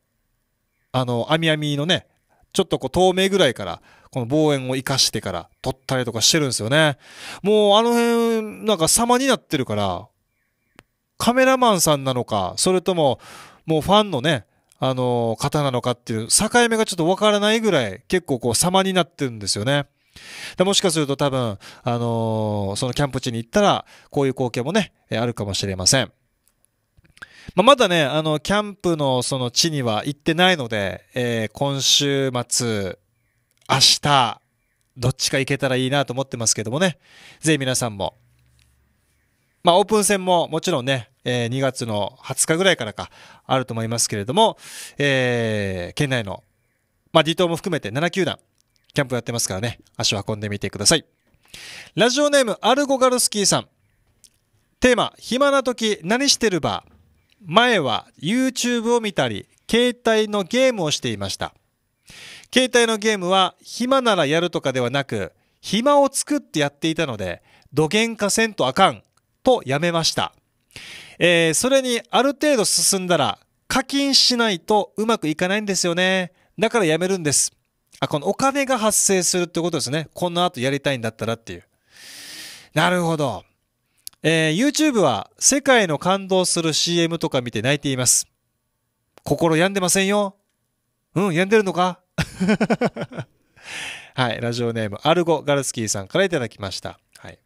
あの、網網のね、ちょっとこう透明ぐらいから、この望遠を生かしてから取ったりとかしてるんですよね。もうあの辺、なんか様になってるから、カメラマンさんなのか、それとも、もうファンのね、あの方なのかっていう境目がちょっとわからないぐらい結構こう様になってるんですよね。でもしかすると多分、あのー、そのキャンプ地に行ったら、こういう光景もね、あるかもしれません。まあ、まだね、あの、キャンプのその地には行ってないので、えー、今週末、明日、どっちか行けたらいいなと思ってますけどもね、ぜひ皆さんも、まあ、オープン戦ももちろんね、えー、2月の20日ぐらいからか、あると思いますけれども、えー、県内の、まあ、離島も含めて7球団、キャンプやってますからね、足を運んでみてください。ラジオネーム、アルゴガルスキーさん。テーマ、暇な時何してる場ー。前は YouTube を見たり、携帯のゲームをしていました。携帯のゲームは暇ならやるとかではなく、暇を作ってやっていたので、土幻化せんとあかんとやめました。えー、それにある程度進んだら課金しないとうまくいかないんですよね。だからやめるんです。あ、このお金が発生するってことですね。この後やりたいんだったらっていう。なるほど。えー、YouTube は世界の感動する CM とか見て泣いています。心病んでませんよ。うん、病んでるのか はい、ラジオネーム、アルゴ・ガルスキーさんからいただきました。はい。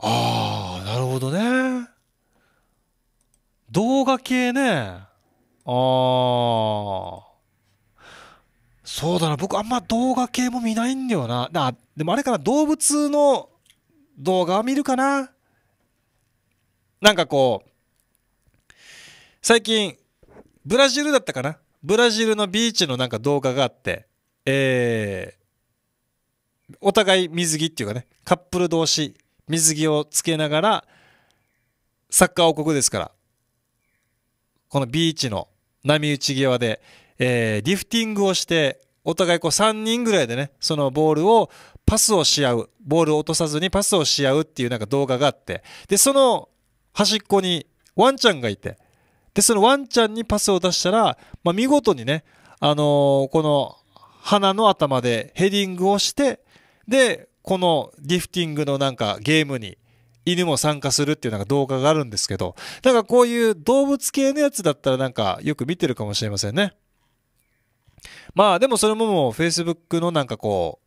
あー、なるほどね。動画系ね。あー。そうだな、僕あんま動画系も見ないんだよな。あ、でもあれかな、動物の動画は見るかななんかこう、最近、ブラジルだったかなブラジルのビーチのなんか動画があって、えー、お互い水着っていうかね、カップル同士、水着をつけながら、サッカー王国ですから、このビーチの波打ち際で、えー、リフティングをして、お互いこう3人ぐらいでね、そのボールをパスをし合う、ボールを落とさずにパスをし合うっていうなんか動画があって、で、その端っこにワンちゃんがいて、で、そのワンちゃんにパスを出したら、まあ、見事にね、あのー、この鼻の頭でヘディングをして、で、このギフティングのなんかゲームに犬も参加するっていうなんか動画があるんですけど、なんかこういう動物系のやつだったらなんかよく見てるかもしれませんね。まあでもそれももう Facebook のなんかこ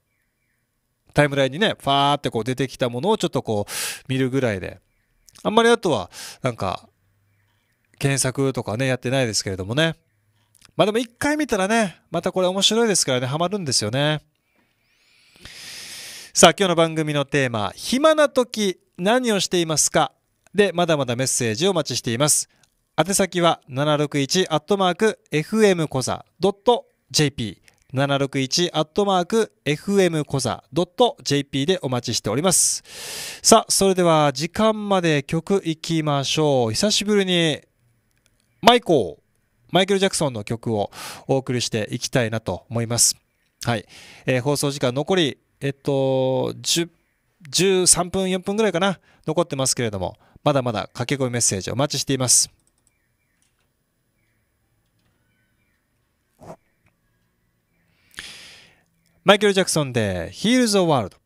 う、タイムラインにね、ファーってこう出てきたものをちょっとこう見るぐらいで。あんまりあとは、なんか、検索とかね、やってないですけれどもね。まあでも一回見たらね、またこれ面白いですからね、ハマるんですよね。さあ、今日の番組のテーマ、暇な時何をしていますかで、まだまだメッセージをお待ちしています。宛先は761アットマーク FM コザ .jp 761アットマーク FM コザ .jp でお待ちしております。さあ、それでは時間まで曲いきましょう。久しぶりにマイコー、マイケル・ジャクソンの曲をお送りしていきたいなと思います。はい。えー、放送時間残り、えっと、1 13分、4分ぐらいかな、残ってますけれども、まだまだ駆け込みメッセージお待ちしています。マイケル・ジャクソンで Heal s h e World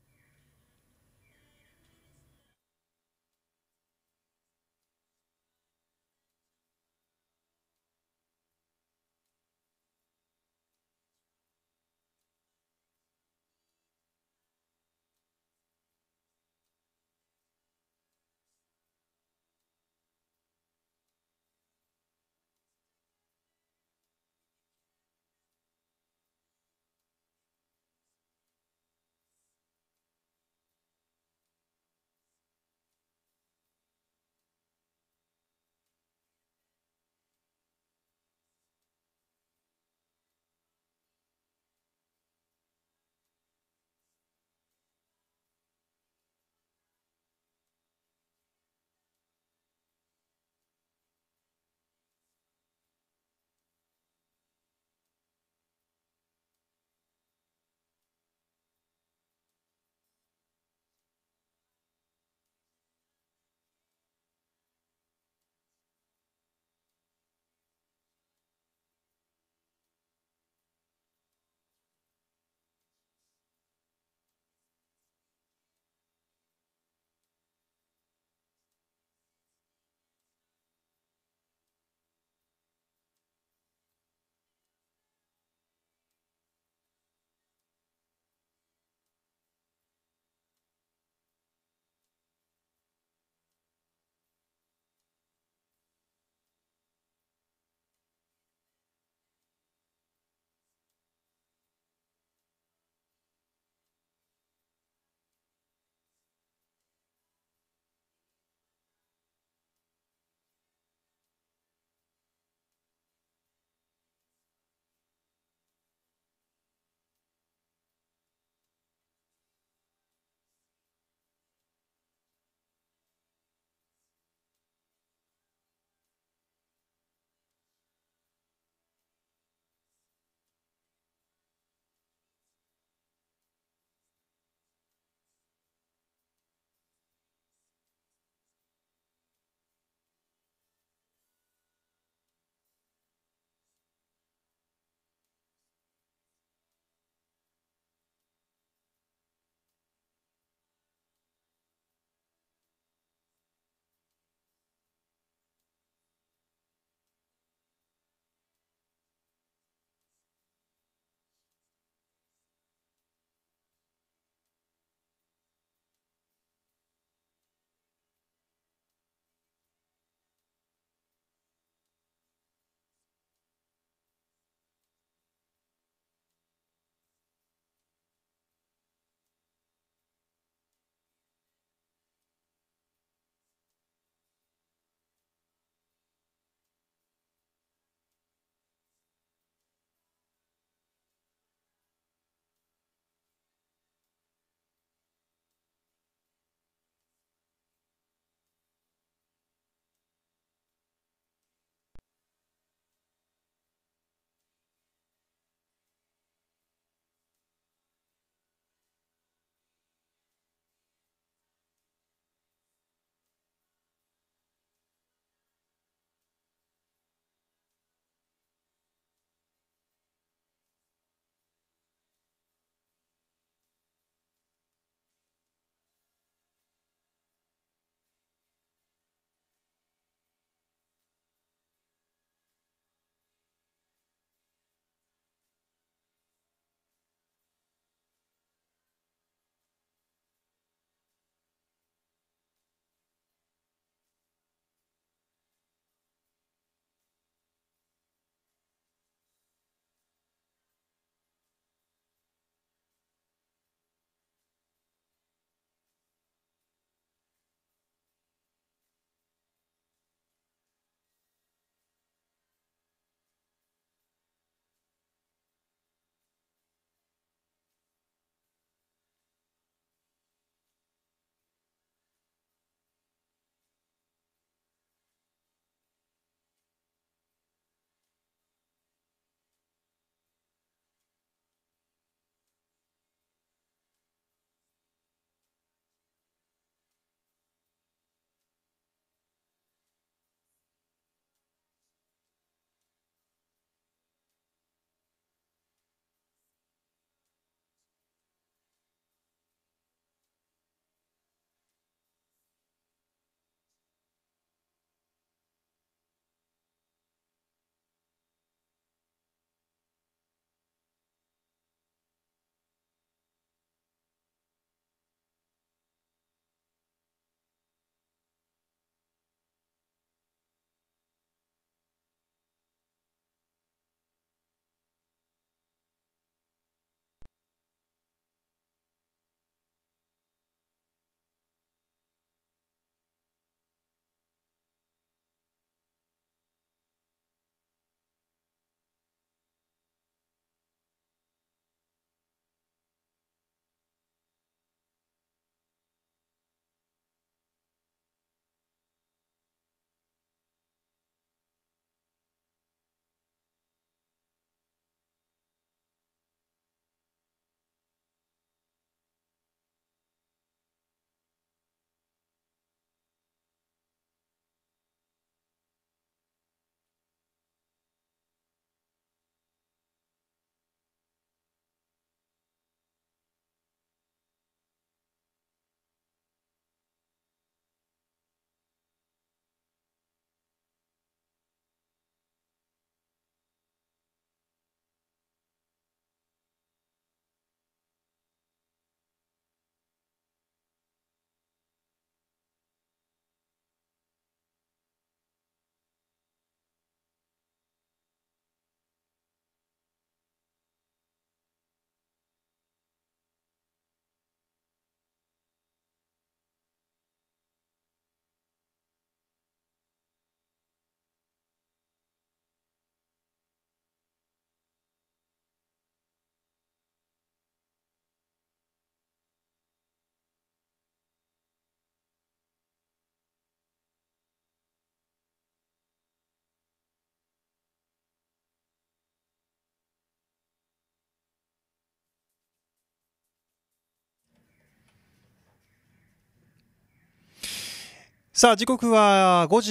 さあ、時刻は5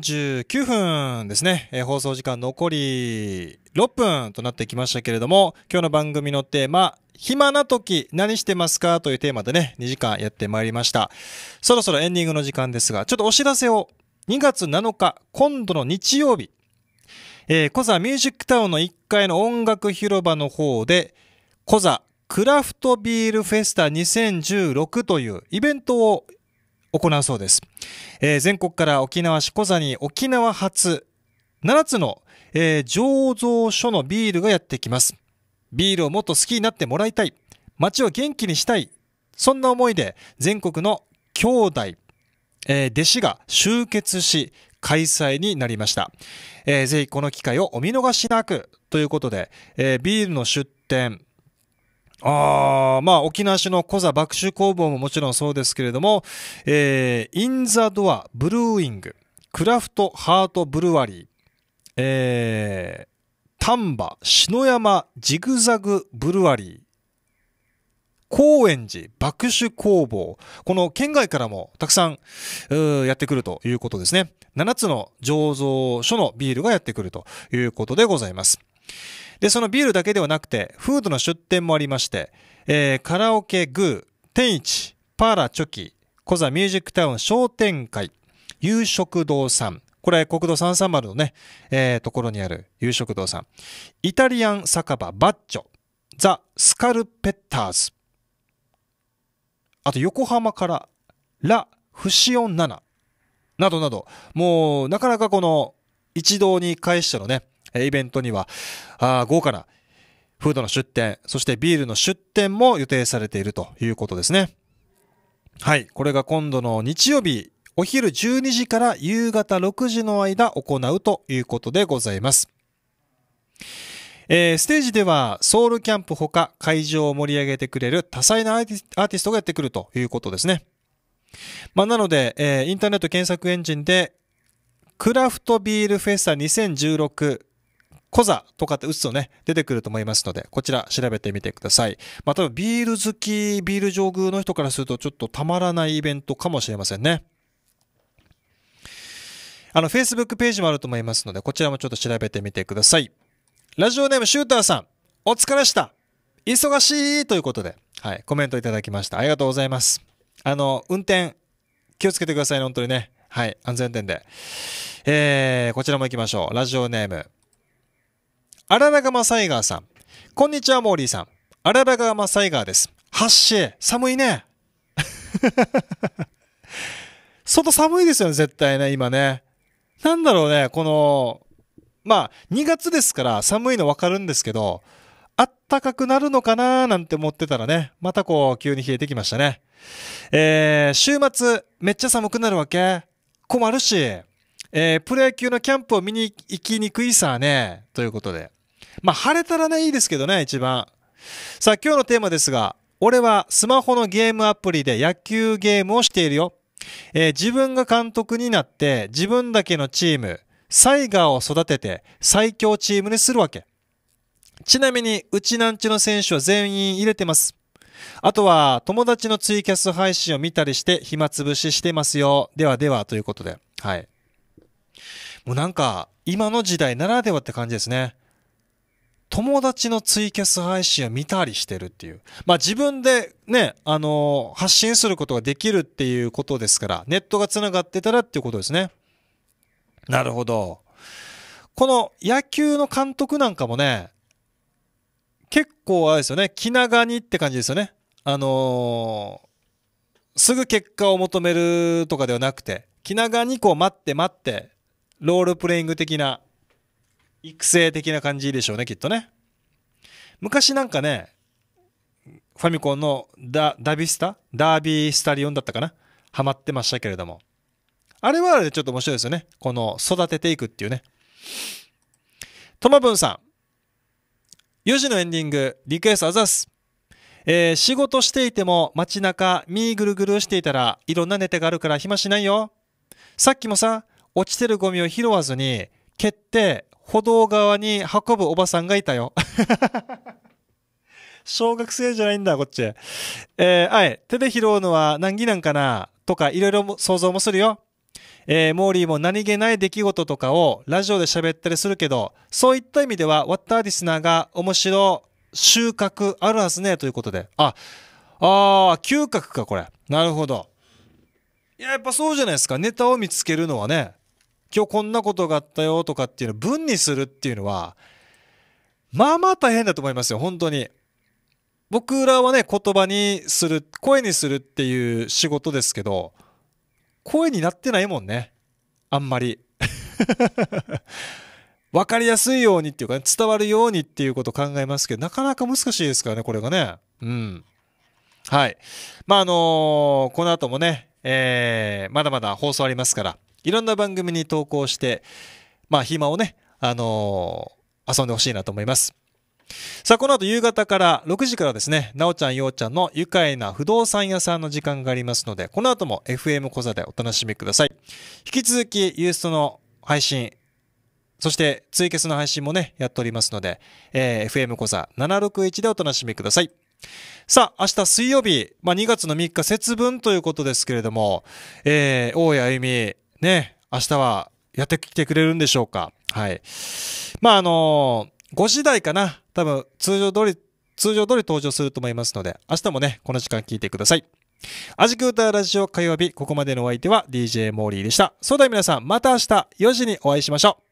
時49分ですね。えー、放送時間残り6分となってきましたけれども、今日の番組のテーマ、暇な時何してますかというテーマでね、2時間やってまいりました。そろそろエンディングの時間ですが、ちょっとお知らせを、2月7日、今度の日曜日、えー、コザミュージックタウンの1階の音楽広場の方で、コザクラフトビールフェスタ2016というイベントを行うそうです。えー、全国から沖縄市小座に沖縄発7つの、えー、醸造所のビールがやってきます。ビールをもっと好きになってもらいたい。街を元気にしたい。そんな思いで全国の兄弟、えー、弟子が集結し開催になりました。えー、ぜひこの機会をお見逃しなくということで、えー、ビールの出店、あまあ、沖縄市のコザ爆酒工房ももちろんそうですけれども、えー、インザドアブルーイング、クラフトハートブルワリー、えー、丹波篠山ジグザグブルワリー、高円寺爆酒工房。この県外からもたくさんやってくるということですね。7つの醸造所のビールがやってくるということでございます。で、そのビールだけではなくて、フードの出店もありまして、えー、カラオケグー、天一、パーラチョキ、コザミュージックタウン商店会、夕食堂さん、これ、国道330のね、えー、ところにある夕食堂さん。イタリアン酒場バッチョ。ザ・スカルペッターズ。あと、横浜から、ラ・フシオン7。などなど、もう、なかなかこの、一堂に会してのね、イベントには、あ豪華なフードの出店、そしてビールの出店も予定されているということですね。はい。これが今度の日曜日、お昼12時から夕方6時の間行うということでございます。えー、ステージではソウルキャンプほか会場を盛り上げてくれる多彩なアーティストがやってくるということですね。まあ、なので、えー、インターネット検索エンジンでクラフトビールフェスタ2016コザとかって打つとね、出てくると思いますので、こちら調べてみてください。まあ、多分ビール好き、ビール上宮の人からするとちょっとたまらないイベントかもしれませんね。あの、Facebook ページもあると思いますので、こちらもちょっと調べてみてください。ラジオネームシューターさん、お疲れした。忙しいということで、はい、コメントいただきました。ありがとうございます。あの、運転、気をつけてくださいね、本当にね。はい、安全点で。えー、こちらも行きましょう。ラジオネーム、あららがまサイガーさん。こんにちは、モーリーさん。あららがまサイガーです。ハッシー、寒いね。外寒いですよね、絶対ね、今ね。なんだろうね、この、まあ、2月ですから寒いのわかるんですけど、あったかくなるのかなーなんて思ってたらね、またこう、急に冷えてきましたね。えー、週末、めっちゃ寒くなるわけ困るし、えー、プロ野球のキャンプを見に行きにくいさね、ということで。まあ、晴れたらね、いいですけどね、一番。さあ、今日のテーマですが、俺はスマホのゲームアプリで野球ゲームをしているよ。えー、自分が監督になって、自分だけのチーム、サイガーを育てて、最強チームにするわけ。ちなみに、うちなんちの選手は全員入れてます。あとは、友達のツイキャス配信を見たりして、暇つぶししてますよ。ではでは、ということで。はい。もうなんか、今の時代ならではって感じですね。友達のツイキャス配信を見たりしてるっていう。まあ自分でね、あのー、発信することができるっていうことですから、ネットが繋がってたらっていうことですね。なるほど。この野球の監督なんかもね、結構あれですよね、気長にって感じですよね。あのー、すぐ結果を求めるとかではなくて、気長にこう待って待って、ロールプレイング的な育成的な感じでしょうね、きっとね。昔なんかね、ファミコンのダダビスタダービースタリオンだったかなハマってましたけれども。あれはあれでちょっと面白いですよね。この育てていくっていうね。トマぶんさん。4時のエンディング、リクエストあざす。えー、仕事していても街中、みーぐるぐるしていたらいろんなネタがあるから暇しないよ。さっきもさ、落ちてるゴミを拾わずに、蹴って歩道側に運ぶおばさんがいたよ。小学生じゃないんだ、こっち。えー、あい、手で拾うのは難儀なんかなとか、いろいろ想像もするよ。えー、モーリーも何気ない出来事とかをラジオで喋ったりするけど、そういった意味では、ワッターディスナーが面白、収穫あるはずね、ということで。あ、あー、嗅覚か、これ。なるほど。いや、やっぱそうじゃないですか。ネタを見つけるのはね。今日こんなことがあったよとかっていうのを文にするっていうのは、まあまあ大変だと思いますよ、本当に。僕らはね、言葉にする、声にするっていう仕事ですけど、声になってないもんね。あんまり。わかりやすいようにっていうかね、伝わるようにっていうことを考えますけど、なかなか難しいですからね、これがね。うん。はい。まあ、あのー、この後もね、えー、まだまだ放送ありますから、いろんな番組に投稿して、まあ、暇をね、あのー、遊んでほしいなと思います。さあ、この後夕方から6時からですね、なおちゃん、ようちゃんの愉快な不動産屋さんの時間がありますので、この後も FM 小座でお楽しみください。引き続き、ユーストの配信、そしてツイキャスの配信もね、やっておりますので、えー、FM 小座761でお楽しみください。さあ、明日水曜日、まあ、2月の3日節分ということですけれども、えー、大谷あゆみ、ね、明日はやってきてくれるんでしょうか。はい。まあ、あのー、5時台かな。多分、通常通り、通常通り登場すると思いますので、明日もね、この時間聞いてください。アジクータラジオ火曜日、ここまでのお相手は DJ モーリーでした。それでは皆さん、また明日4時にお会いしましょう。